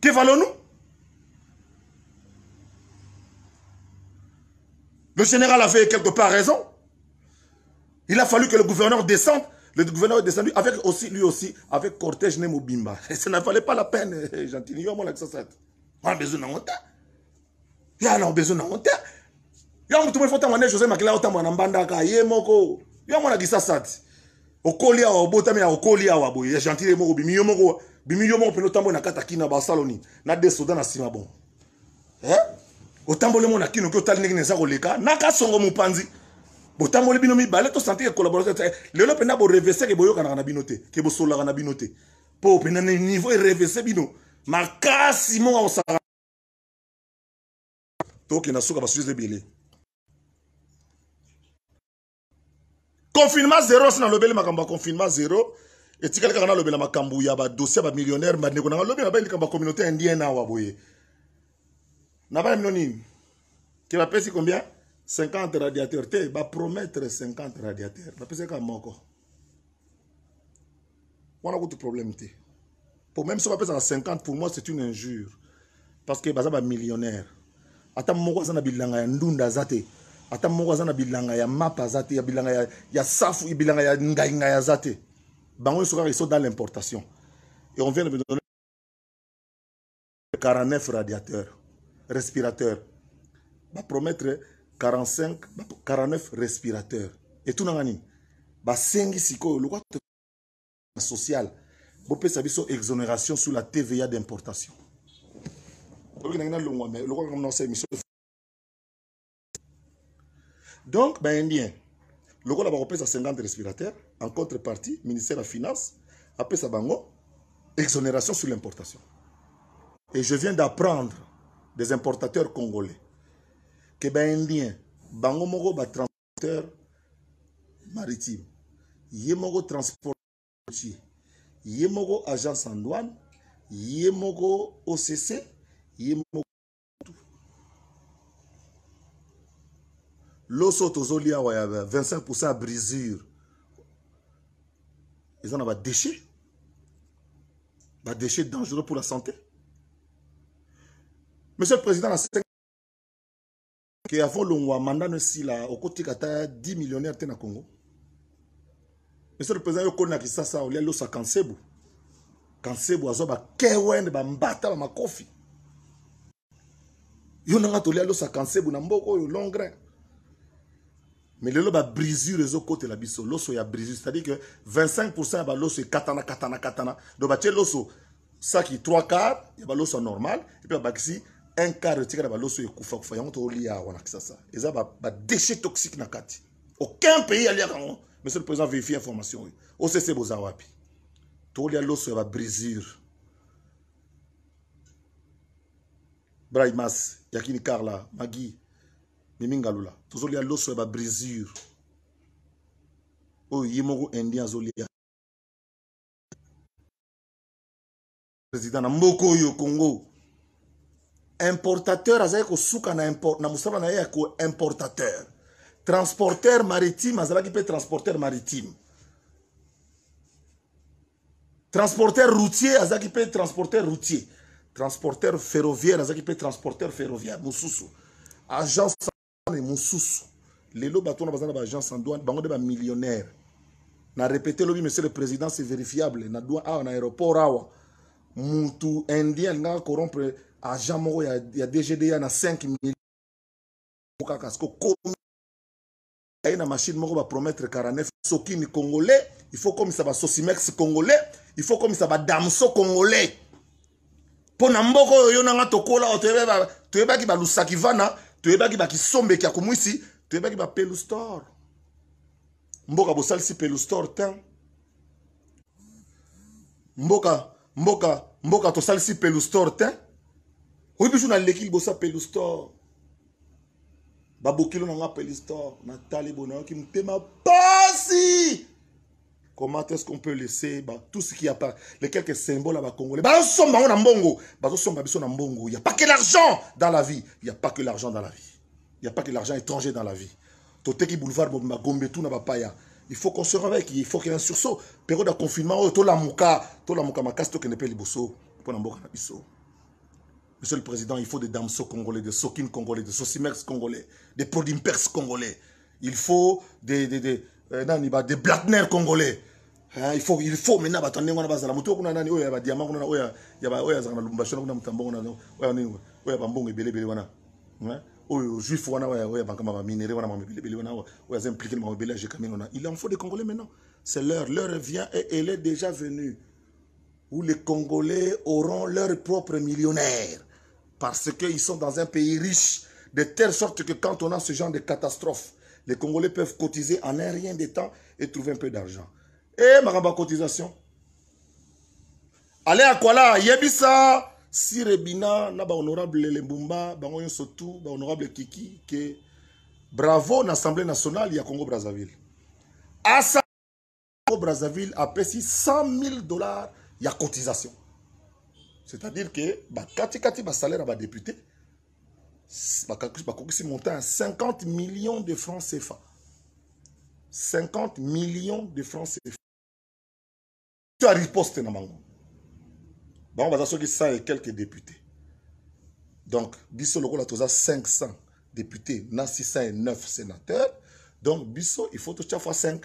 que valons-nous le général avait quelque part raison il a fallu que le gouverneur descende. Le gouverneur est descendu avec aussi, lui aussi, avec cortège Et Ça ne valait pas la peine, gentil. On a besoin d'un a besoin d'un Il Il a besoin d'un besoin José il a besoin d'un a besoin d'un okoli a okoli gentil a na a besoin na montant. un na de il botamboli bino mibale tosante ke collaboration lelo mpenza borevese ke boyokanaka na bino te ke bosololaka na bino te mpo mpenza na niveau erevese bino makasi moko akosaka tokenda suka basujet ebele confinement zero si nalobeli makambo ya confinement zero etikali kaka nalobela makambo ya badossier ya bamillionnaire bandeko nanga lobi na bai likambo ya communauté indienne awa boye na bana bino nini ke bapesi combien 50 radiateurs va promettre 50 radiateurs bapesaka On a beaucoup problème même à 50 pour moi c'est une injure parce que millionnaire. bamillionnaire moko na bilanga ya ndunda moko radiateurs. na bilanga ya dans l'importation et on vient de donner 49 radiateurs respirateurs promettre 45 49 respirateurs Et tout basengi sikoyo 5, social exonération sur la tva d'importation Donc ben bien, le donc 50 respirateurs en contrepartie ministère la finance sa bango exonération sur l'importation et je viens d'apprendre des importateurs congolais que ben a un lien. Bango transporteur maritime. Yemogo transporteur Yemogo agence en douane. Yemogo OCC. yemogo L'eau loso aux y avait 25% Ils ont des déchets. Des déchets dangereux pour la santé monsieur le président la 5% ke avolongwa manda no esila okotika ata 10 millionnaire te na congo monsieur le président yo okoli na kisasa olia losa kansebu kansebu azwa bakewende bambata bamakofi yo nanga tolia losa kansebu na mboko yo longrain mais lelo côté la biso loso ya brisure c'est-à-dire que 25 ya baloso ekatana katana katana donc batie loso qui 3 quart ya baloso ya normal epuis babakisi un quart de tigre à kufa yango toolia wana kisasa eza déchets toxique na kati aucun pays a yango hein. monsieur le président vérifie information oyo Bozawapi. boza wapi l'eau loso va briser braimas yakini karla magi Miminga Lula. tozolia loso ya va brisure. Oh, Yimogo indien Zolia. président Moko Yo congo importateur azalaki kosuka na, import, na mosala na ye ko importateur transporteur maritime azalaki transporteur maritime transporteur routier azalaki mpe transporteur routier transporteur ferroviaire azalaki mpe transporteur ferroviaire mususu, Agence sandouane mususu, lelo bato bazana ba na en sandouane bango ba millionnaire, na répété lobi monsieur le président c'est vérifiable na a, na aéroport awa mutu indien nga corrompre a moko ya, ya dgda na 5 millions. Il la machine moko promettre 49 soki ni congolais il faut komisa sosimex congolais il faut komisa damso congolais yo na mboka Tu yo pas tokola oh, oyo ba balusaki vana congolais. bakisombeki ya ba pelu store mboka pelu pelustor moka, mboka mboka mboka pelu pelustor congolais. Oui biso na leki liboso ya pelustor babokilo nanga pelustor natali boye nayoki motema pasi comment est-ce qu'on peut laisser bah, tout ce qui a pas les quelques symboles à bah, congolais bah, sommes on a mbongo bah, sommes on mbongo il y a pas que l'argent dans la vie il y a pas que l'argent dans la vie il y a pas que l'argent étranger dans la vie qui boulevard bomba gombe tout na bapaya il faut qu'on se réveille il faut qu'il y ait un sursaut période de confinement oh, to la muka to la muka makasi to kende pe liboso pour na mboka na biso Monsieur le Président, il faut des Damso congolais, des Sokin congolais, des Sosimex congolais, des Prodimpers congolais. Il faut des, des, des, euh, des congolais. Hein, il faut, il faut maintenant, Il faut des Congolais maintenant. C'est l'heure, l'heure vient et elle est déjà venue. Où les Congolais auront leur propre millionnaire. Parce qu'ils sont dans un pays riche, de telle sorte que quand on a ce genre de catastrophe, les Congolais peuvent cotiser en un rien de temps et trouver un peu d'argent. Et eh, Maramba cotisation. Allez à quoi là Yebisa, Sirebina, honorable Lembumba, honorable Kiki, que bravo l'Assemblée nationale, il y a Congo-Brazzaville. À Congo-Brazzaville a 100 000 dollars, il y a cotisation. C'est-à-dire que bah, bah salaire à député, bah, bah c'est monté à 50 millions de francs CFA. 50 millions de francs CFA. Tu as riposté dans ma bah, on va dire que ça et quelques députés. Donc, Bissot, le as 500 députés, 609 sénateurs. Donc, Bissot, il faut tout à 5.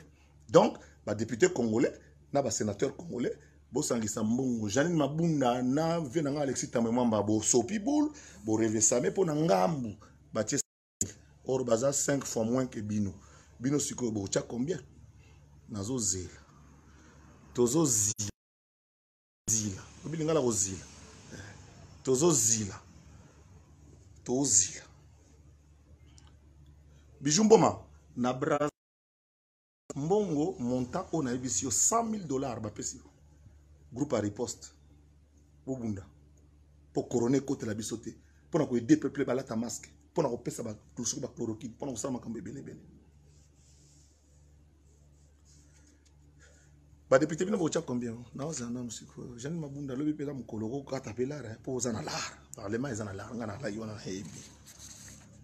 Donc, ma député congolais, na bah, sénateur congolais, bosangisa mbongo janine mabunda na vie na ngai alexis tambe mwamba bosopi boule borevesame mpo na ngambu batie or baza 5 fois moins ke bino bino sikoyo botya combien nazozela tozozila obili ngala kozila tozozila eh. tozila biju mboma na bra mbongo montant oyo nayebisi yo 100 000 dollar bapesi yo groupe a riposte bobunda mpo korona ekotela biso te mpona koede peuple balata maske mpona kopesa soki bachlorokine mpona kosala makambo ebelebele badepute bino bokotya combien naoza nanu sikoyo jeane mabunda alobi mpe eza mokolo okokata mpe lara mpo eh, oza na lara parlement eza na lara ngai na lai wana nayebi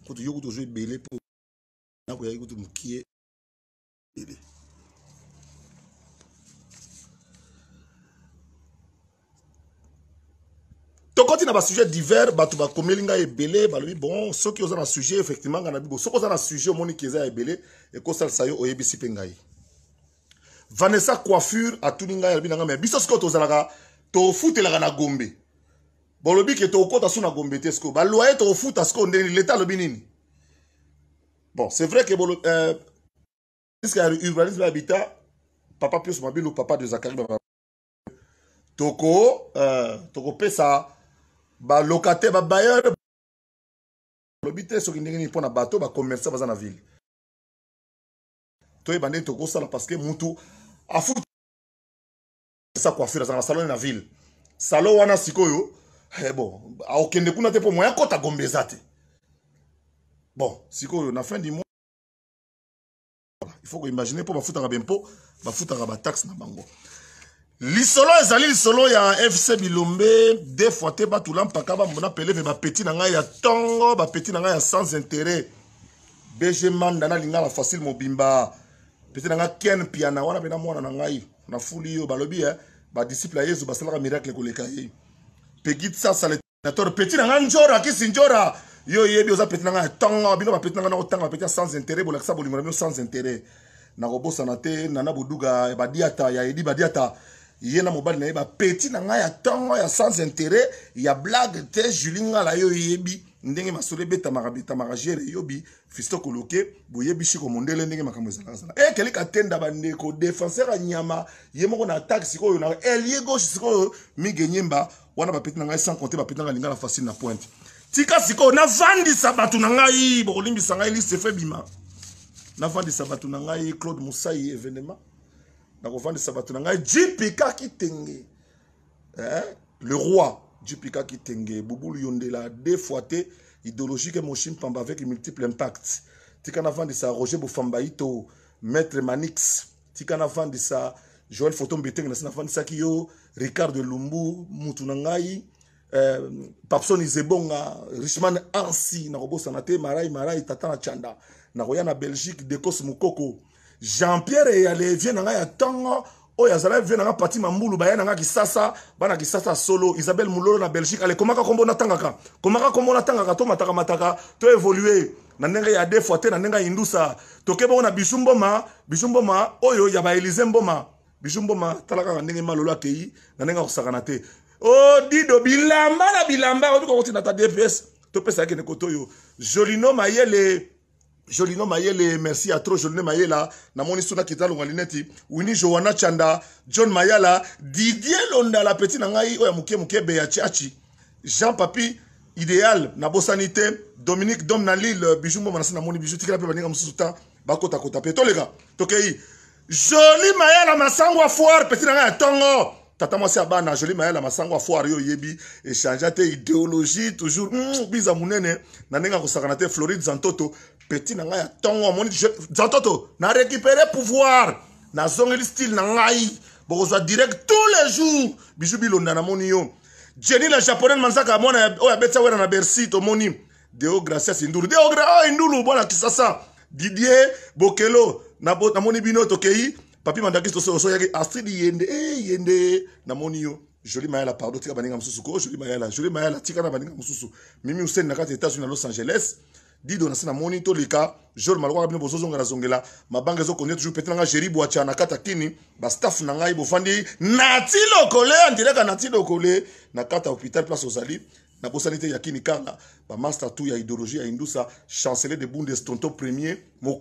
kutu yo kutu ozwa ebele mpo nakoyaki kutu mokie ebele tokoti na sujet divers les ebele lui bon soki na sujet effectivement qui nabi bo oza na sujet moni eza ya ebele sujet, yo vanessa coiffure atuni ngai un na ngai me biso sikoyo tozalaka na gombe bolobi ke tokota so na gombe te loye to un leta nini bon c'est vrai que iska euh, urbanisme habitat papa pius ou papa de zakari euh, toko pesa balocataire babayeur lobi te soki ndenge nini pona bato ba commerçant bazana ville toyeba ndenge tokosala parce que mutu afusa coiffure dans na salon na ville salon wana sikoyo eh bon aokende kuna te po moya kota gombe eza bon sikoyo na fin du mois il faut pour koimagine ma bafutaka à bafutaka taxe na bango lisolo ezali lisolo ya fc bilombe de fois te batula mpaka bamona peleve bapeti na ngai ya ntongo bapeti na ngai ya sans intérêt bg manda nalinga na facile mobimba peti na ngai ken piana wana mpe na mwana na ngai na fuli yo balobi e badisiple ya yesu basalaka miracle koleka ye pegi sasaletor peti na ngai njora kisi njora yo yebi oza peti na ngai ya ntongo bino bapeti na ngai nakotanga bapeti ya sans intérêt bolakisa bolingo na bino sans intérêt nakobosana te nana boduga badiata ya edi badiata yena y a na petit na ya sans intérêt ya blague te julie la yo oyebi ndenge qui ebetamaka betamaka Il y a koloke boyebisi qui ndenge makambo Il y a bandeko défenseur qui nyama ye moko na attaque sikoyo na qui gauche wana ba petit qui sans ba petit nanga a facile na pointe tika Il y na qui liste fe bima y a claude Moussaï événement nakofandisa bato na ngai jipika kitenge eh, le roi jipika kitenge bubulu yondela deux fois te idéologique moshim pamba avec multiple impact tika sa roger Bofambaito maître manix tika navandisa joel foto mbetenge sa navandisaki ricardo lumbu mutu na ngai Euh, papson izebonga richman ansi Narobo Sanate, marai marai tata chanda nakoya na belgique decos Mukoko. Jean-Pierre et les vieux dans ya tango oyo azalaki vie nanga pati mambulu baya kisasa bana kisasa solo Isabelle mulolo na belgique ale komaka kombo natangaka komaka kombo tangaka to mataka, to évolue na ndenge ya deux fois te indusa to bongo na bisumboma, mboma bisu oyo ya baelize mboma bisu mboma tala kaka ndenge malolo Kei, na ndenge ya Oh, dido bilamba na bilamba obi kokotina ta dps pesa kende kote yo. jolino mayele jolino mayele merci à atro jolino mayela namoni Suna Kita lineti wini joana chanda john mayala didier Londa la petite ngai oyo Mouke ya jean papi idéal Nabo Sanité, dominique dom na lille bijou mboma na se namoni biju tikela mpe baninga kota ta les les tokei joli mayala ma sangwa foire petit na tongo tata mwasi bana joli mayala masango ya foire yebi, oyebi echangea idéologie toujours mm, biza monene na te floride zantoto petit na ya tongo moni na récupéré pouvoir na style na ngai direct tous les jours bijou bilonda moni yo jeni la japonaise manzaka mwana ya betsa wera na bercy moni. deo gracias ah, indulu deo oh, ça ça didier bokelo n'a moni bino tokei papi mandakisi tosoyaki astrid yende eh yende moni yo joli mayala pardon tika baninga mosusu ko joli mayala joli mayala tika na baninga mususu mimi usen na qu'à états unis los angeles Dido nasina moni toleka george malokaka bino bozozongela zongela zo ezokondia toujours peti na ngai géri bwatya na kini akini na ngai bofandi nati lokole andireka nati lokole na kata hôpital place osali, na te ya kini kala master tout ya idéologie ya indusa chancelier de bundes tonto premier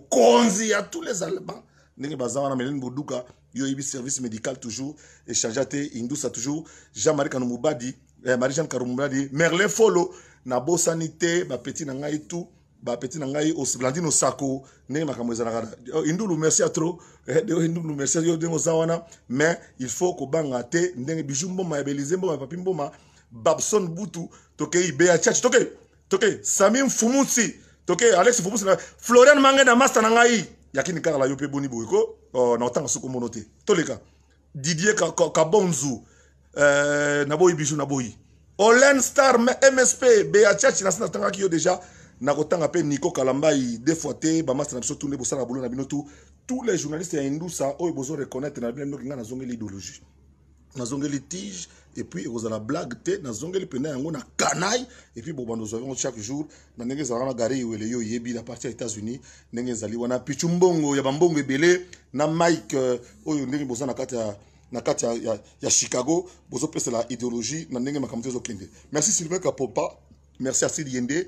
konzi ya tous les allemands ndenge baza na melin boduka yo ibi service médical toujours échanger te indusa toujours jean-marie kanumubadi eh, marie jean kanomubadi merlin folo petit ma petit tout bapeti na ngai sako ndenge makambo hindulu oh, merci à trop hindulu eh, oh, merci yo ndenge oza mais il faut te ndenge bijou, mboma ya belize mboma babson butu tokei beya chachi tokei tokei sami mfumusi tokei alex Fumusi. na florian mange na master na yakini kala yo pe boni boye Oh, na otanga soki toleka didier kabonzu eh, Naboi olen star msp beya chachi na se natangaki yo déjà nakotanga pe niko kalambai deux fois ba bamastre na biso tu nde bosala bolo na bino tu tous les journalistes ya indusa oyo bozo reconnaître na bino binoki ngai nazongeli idéologie nazongeli tige et puis ekozala blague te nazongeli pena yango na canaille et puis bobanda ozwa avons chaque jour na ndenge ezalaka na gare ewele yo yebi na partie aux états-unis ndenge ezali wana pichu mbongo ya bambongo ebele na mike euh, oyo ndenge boza na kati ya na kati ya, ya, bozo chicago idéologie na ndenge makambo te merci sylvain kapopa merci à asid yende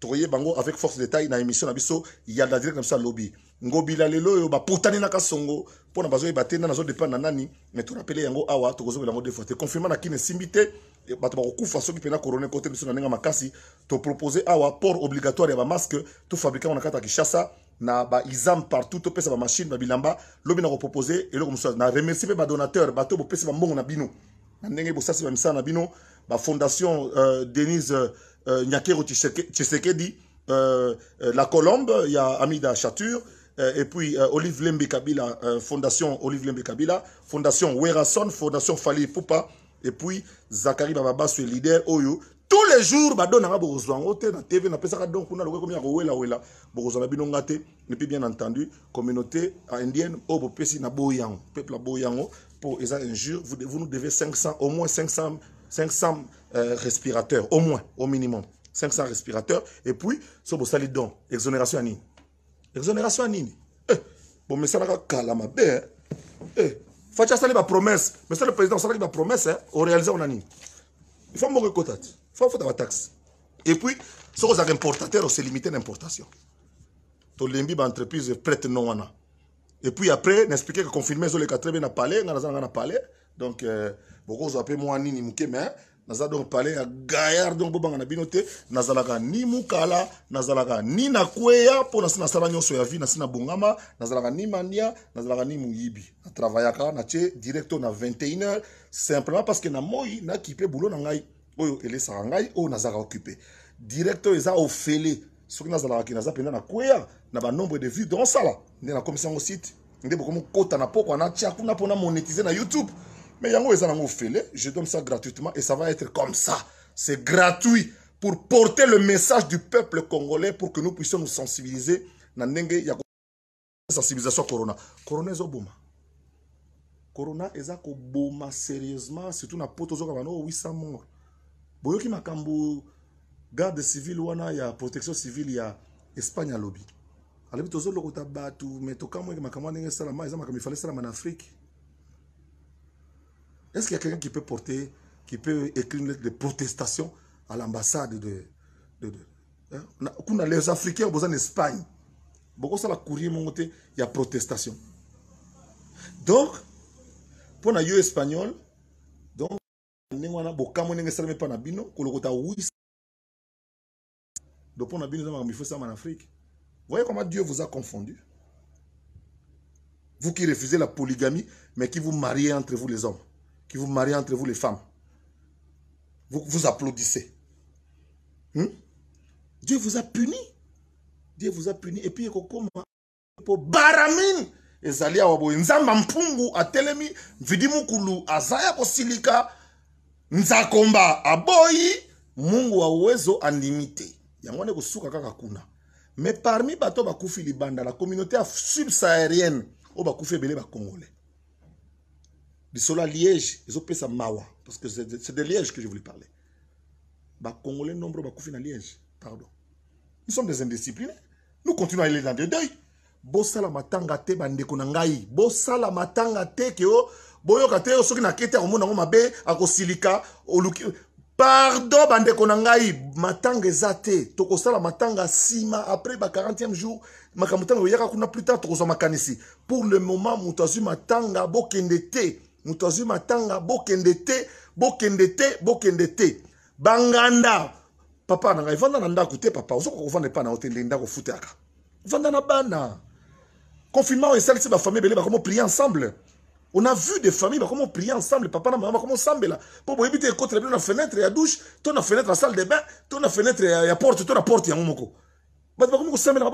tokoye bango avec force de taille na émission na biso ya na direct comme ça ya lobi ngobila lelo ba bapotani na kasongo mpona bazoyeba te nani azodepend na nani me rappeler yango awa tokozongela yango defo te confinement na ba esimbi te bato bakokufa soki mpenza korone côté biso na nga makasi proposer awa port obligatoire ya masque tofabrika ngo na kata ya kishasa na baexame partout machine ba bilamba lobi na kopropose comme ça na remercier ba mpe badonateur bato bopesa bambongo na bino na ndenge bosasi bamisala na bino bafondation euh, denise euh, euh, Nyakero Tshisekedi, dit, euh, euh, la Colombe, il y a Amida Chatur, euh, et puis euh, Olive Lembe Kabila, Fondation Olive Lembe Kabila, Fondation Werason, Fondation Fali Poupa, et puis Zachary Bababa, le leader, Oyo, tous les jours badonaka bokozwa yango te na tv napesaka donc kuna lokoki komiya kowelawela bokozwa na bino nga et puis bien entendu communauté indienne oyo bopesi na boyango peuple aboyango oh. mpo eza vous, vous nous devez 500 au moins 500 500 euh, respirateurs, au moins, au minimum. 500 respirateurs. Et puis, ce que vous donc, exonération à Nini. Exonération à Nini. Eh, bon, mais ça n'a qu'à calme, faut Eh, Fatia Salé ma promesse. Mais le président Salé ma promesse, hein, au réaliser on a Nini. Il faut mourir quota. Il faut faire taxe. Et puis, ce que vous avez importateur, c'est limité l'importation. tolembi entreprise prête non et puis après n'expliquez que confirmer, ezoleka très bien na palais nga n'a on na parlé donc vous euh, appelez moi nini moke mais hein naza donc parle ya gaillard donc bobanga na binote te ni mukala nazalaka ni na kweya mpo na se nasala nyonso ya vie na na bongama nazalaka ni mandia nazalaka ni moyibi na tie directo na 21 h simplement parce que na moi nakipe boulot na ngai oyo sa ngai o nazalaka occupé directo eza ofele soki nazalaka ke naza mpenza na kweya na nombre de vue donsala na commission au site nde bokomi kota na na natia kuna na monétiser na youtube mais yango et ont filet, je donne ça gratuitement et ça va être comme ça. C'est gratuit pour porter le message du peuple congolais pour que nous puissions nous sensibiliser na sensibilisation corona. Corona ezoboma. Corona bon boma sérieusement surtout na poto zoka 800 morts. Boyoki garde civile wana ya protection civile ya Espagne ont mais Afrique. Est-ce qu'il y a quelqu'un qui peut porter, qui peut écrire une lettre de protestation à l'ambassade de... de, de hein? Les Africains ont besoin d'Espagne. Pourquoi ça la courir il y a protestation. Donc, pour les espagnol, donc, Donc, pour a bino, il faut ça en Afrique. Voyez comment Dieu vous a confondu. Vous qui refusez la polygamie, mais qui vous mariez entre vous les hommes qui vous marient entre vous les femmes. Vous, vous applaudissez. Hum? Dieu vous a puni. Dieu vous a puni. Et puis, comment baramine. et Zalia Wabo. Nzamba mpungu atelemi telemi. mukulu Azaya ya kosilika nzakomba aboyi mungu wa uwezo unlimited yango wana ekosuka kaka kuna mais parmi bato bakufi libanda la communauté subsaharienne oyo bakufi ebele Congolais lisola liège ils ça mawa parce que c'est de liège que je voulais parler nombreux nombre bakufi na liège pardon nous sommes des indisciplinés nous continuons à aller dans des deuils bosala matanga te bandeko nangai. ngai bosala matanga te ke boyo kate te soki kete te akomona yango mabe akosilika oluki pardon bandeko na ngai matanga eza te tokosala matanga sima, après ba 40e jour makambo ntango eyaka kuna plus tard tokozwa makanisi pour le moment moto azwi matanga bokende te mutozima tanga matanga bokende te te banganda papa nanga, vanda nanda papa pas kovanda pa na yo ndako vanda na bana confinement oyo esalisi famille ebele comment prier ensemble on a vu des familles comment prier ensemble papa na mama comment osambela là fenêtre ya douche une na fenêtre la salle de bain to na fenêtre la porte to na porte un moko ekomi kosambela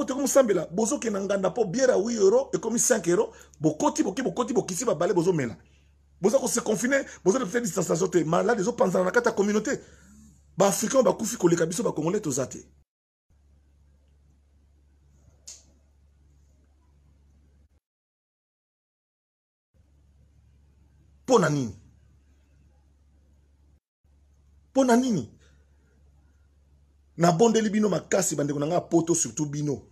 qui 8 euro comme 5 euros, bokoti boki bokoti boza koseconfine boza de peut-être distanciation te malade ezopanzana na kati ya communauté baafricain oyo bakufi koleka biso bacongolais toza te mpo na nini mpo na nini nabondeli bino makasi bandeko na ngai apoto surtout bino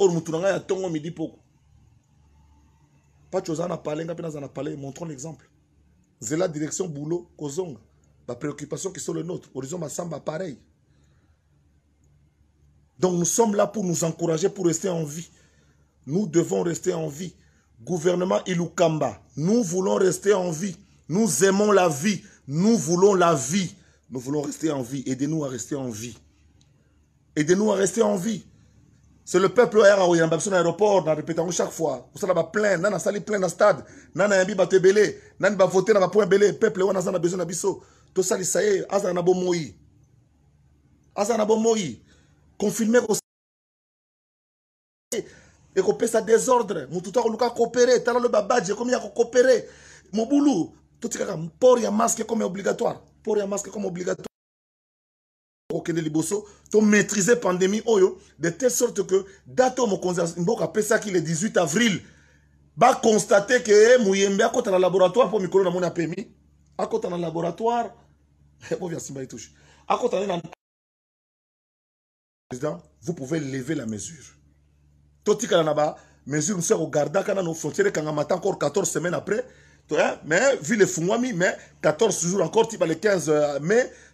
or mutu ya midi poko pas chose à pale ngai mpe à na montrons l'exemple c'est la direction boulot la préoccupation qui sont le nôtre horizon Massamba pareil donc nous sommes là pour nous encourager pour rester en vie nous devons rester en vie gouvernement Ilukamba nous voulons rester en vie nous aimons la vie nous voulons la vie nous voulons rester en vie aidez-nous à rester en vie aidez-nous à rester en vie c'est le peuple oya oya babso na aéroport na répétant chaque fois ça ba plein nana sali plein le stade nana yambi bato nanba voter, bavote na point belé, peuple wana aza a besoin na biso ça ye azala na bomoi azala na bomoi confirme ça désordre tout à motu to le koopere tala lobi abadje ekomi ya kokoopere mobulu pour y ya masque comme obligatoire y ya masque comme obligatoire okende liboso to maîtriser pandémie oyo de telle sorte que date oyo mokonzi mboka apesaki le 18 avril ba constater que eh, moyembe akɔta na laboratoire mpo mikolo na moni apemi akɔta na laboratoire ovia eh, nsima etouche akɔta ne na président vous pouvez lever la mesure totikala na bamesure sera ya kana nos frontières ekangama ta encore 14 semaines après to, eh, mais ville efungwami mais 14 jours encore ti les 15 euh, mai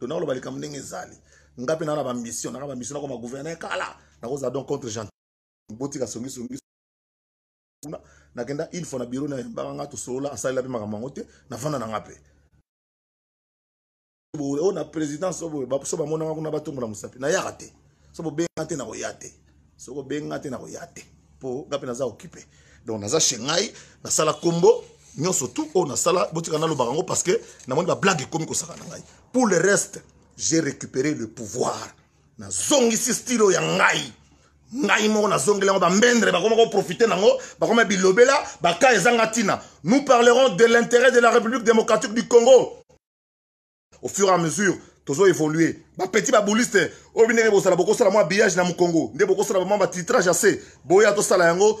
to nakoloba likambo ndenge ezali nga mpe naa na bamissio naka bamissio nakoma guverner kala nakozala donc contre gentil botika songisongi kuna nakenda une fois na biro nayembaka nga tosolola asalela mpe makambo yango te navanda na nga mpe oyo na président so bamonanga kuna batongola mosapi nayaka te so bobenga te nakoya te so kobenga te nakoya te mpo nga mpe naza okipe donc naza chez ngai nasala kombo nyonso tout oyo sala botika lo yango parce que namoni blague ekomi ko na ngai pour le reste j'ai récupéré le pouvoir na style oyo ya ngai ngai moko nazongeli yango bambendre bakoma profiter nango bakoma bilobela baka ezanga tina nous parlerons de l'intérêt de la république démocratique du congo au fur et à mesure tozoévolue bapeti babuliste oyo bi ndenge bosala bokosala mwa billage na congo nde bokosala bamwa titrage assez boya sala yango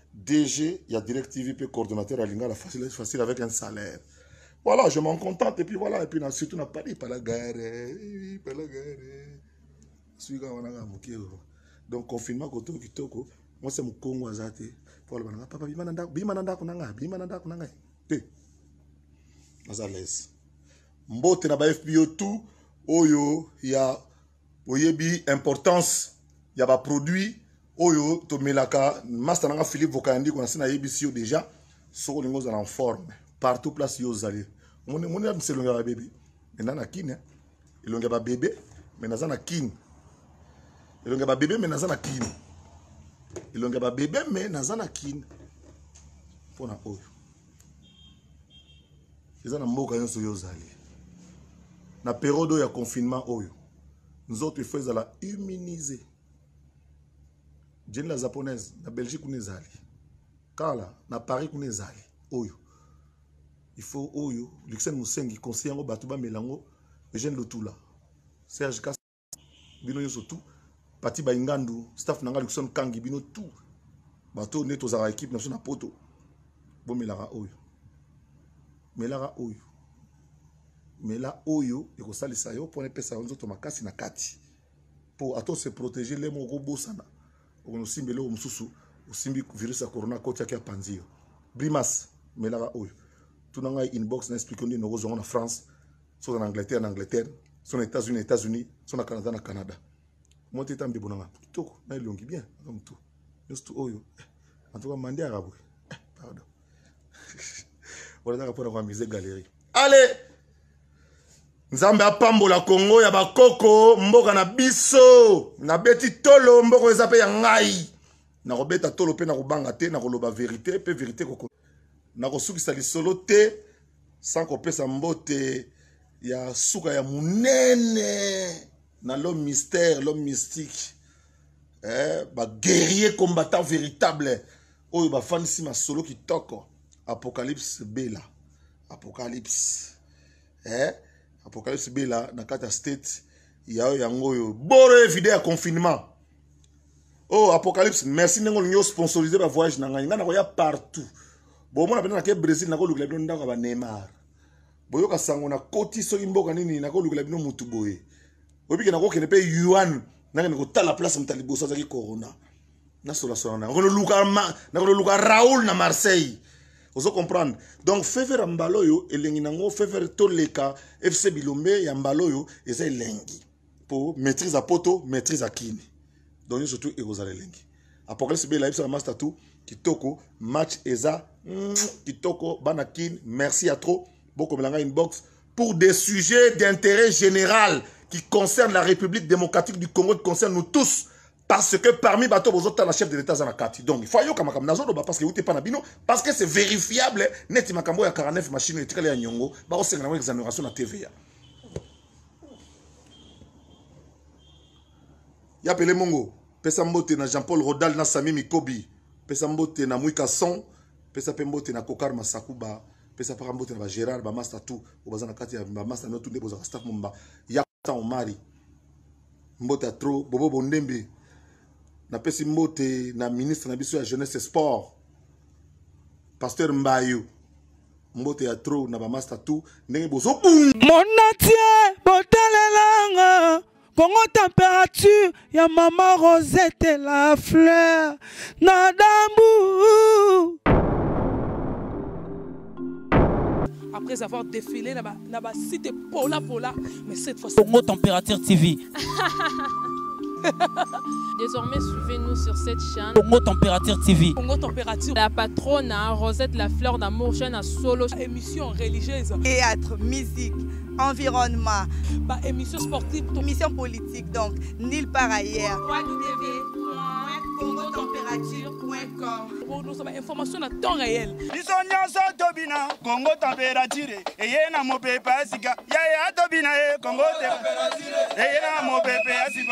DG, il y a directive IP, coordonnateur à Lingala, facile, facile avec un salaire. Voilà, je m'en contente. Et puis voilà, et puis surtout a Paris, pas la guerre. Pas la guerre. Donc, confinement, est kitoko. Moi, c'est mon Congo Azate. Voilà, papa, bimananda, bimananda, kunanga, bimananda, kunanga. Té. Nazalès. Mbote na ba FPO tout. Oyo, il y a, oyebi, importance. Il y a ba produit oyo to masta master nga Philippe vokayandi kuna sina ayebisi yo deja soko olingi ozala en forme partout place yo Mon omoni abimisa elongi ya babebe mena na na kine hein? elongi ya babebe me naza na kine elongi ya babebe me naza na kine elongi ya babebe me naza na kine mpona oyo eza na mboka nyonso oyo ozali na periode ya confinement oyo nzoto efo la immuniser jeni la japonaise na belgique kunezali kala na paris kuna ezali oyo faut oyo luxen musengi conseil melango, bato melango yango eugène là. serge kas bino nyonso tu pati staff na Luxembourg kangi bino tout bato neto nde équipe ekipe na biso Melara, poto oyo melara oyo mela oyo ekosalisa yo pone pesa yo nzoto makasi na kati pour ato se protéger le moko bosana okono osimbi eloko mosusu osimbi virus ya corona kotiaki ya panzi yo brimas melaka oyo tuna ngai inbox na explike nini okozwango na france soza na angleterre na angleterre so na états-unis na états-unis so na canada na canada mwa te tambe ebonanga kitoko na elongi bien aka motu nyonso to oyo eh, antuka mande yaka boye eh, pardon olazaka mpona koamize galerie allez nzambe la kongo ya bakoko mboka na biso nabeti tolo mboko ezape ya ngai nakobeta tolo na kubanga te na nakoloba verite pe verite koko nakosukisa solo te sans kopesa mbote ya suka ya munene na l'homme mystère l'homme mystique eh, guerrier combattant véritable oyo solo ki toko. apocalypse bela apocalypse eh? apocalypse bela na kati ya state ya oyo yango oyo boro video ya confinement oyo oh, apocalypse merci ndenge olingi osponsorise bavoyage na ngai ngai nakoya partout bomona pena nake brésil nakolukela bino ndako ya baneymar boyoka sango nakoti soki mboka nini nakolukela bino motu boye oyebike nakokende mpe yuan nakende kotala place moto ya liboso azalaki corona nasolaasolana nakondoluka raoul na marseille Vous comprendre donc Fever ya mbala oyo elengi nango fever toleka fc bilombe ya mbala oyo eza elengi maîtrise à poto maîtrise à kini donc surtout, et vous allez elengi apocalypse be elabisaka master 2, kitoko match eza mm, kitoko banakin, merci à trop bokomela ngai inbox pour des sujets d'intérêt général qui concernent la république démocratique du congo qui concernent nous tous parce que parmi bato autres la chef de l'état aza na kati donc ifa yoka nazo do parce que euti pas na bino parce que c'est vérifiable neti makambo ya 49 machine oyo etikali ya nyongo bakosenga nango exonération na tva ya pele mongo pesa mbote na jean paul rodal na sami mikobi pesa mbote na mwika son pesa pe mbote na kokar masakuba pesa mpaka mbote na ba Master tout oyo baza na kati ya bamaster no tu nde bozwaka staff mumba ya tan omari mbote a trop bobo bondembe napesi mbote na ministre na biso ya jeunesse sport pasteur mbayo mbote ya tro na Mon tu ndenge bozobung monatie botalelanga kongo température ya mama rosette la fleur na dambu après avoir défilé là-bas, là-bas, c'était Paula Paula, mais cette fois-ci. Température TV. Désormais, suivez-nous sur cette chaîne. Congo Température TV. Congo Température. La patronne, hein, Rosette La Fleur d'Amour, chaîne à solo. Émission religieuse. Théâtre, musique, environnement. Bah, émission sportive. Émission politique, donc, nulle part ailleurs. Pour Nous avons information à temps réel. biso nyonso tobina Congo température eye na mopepe ya sika yaya tobina ye eh, kongo eye na mopepe ya sika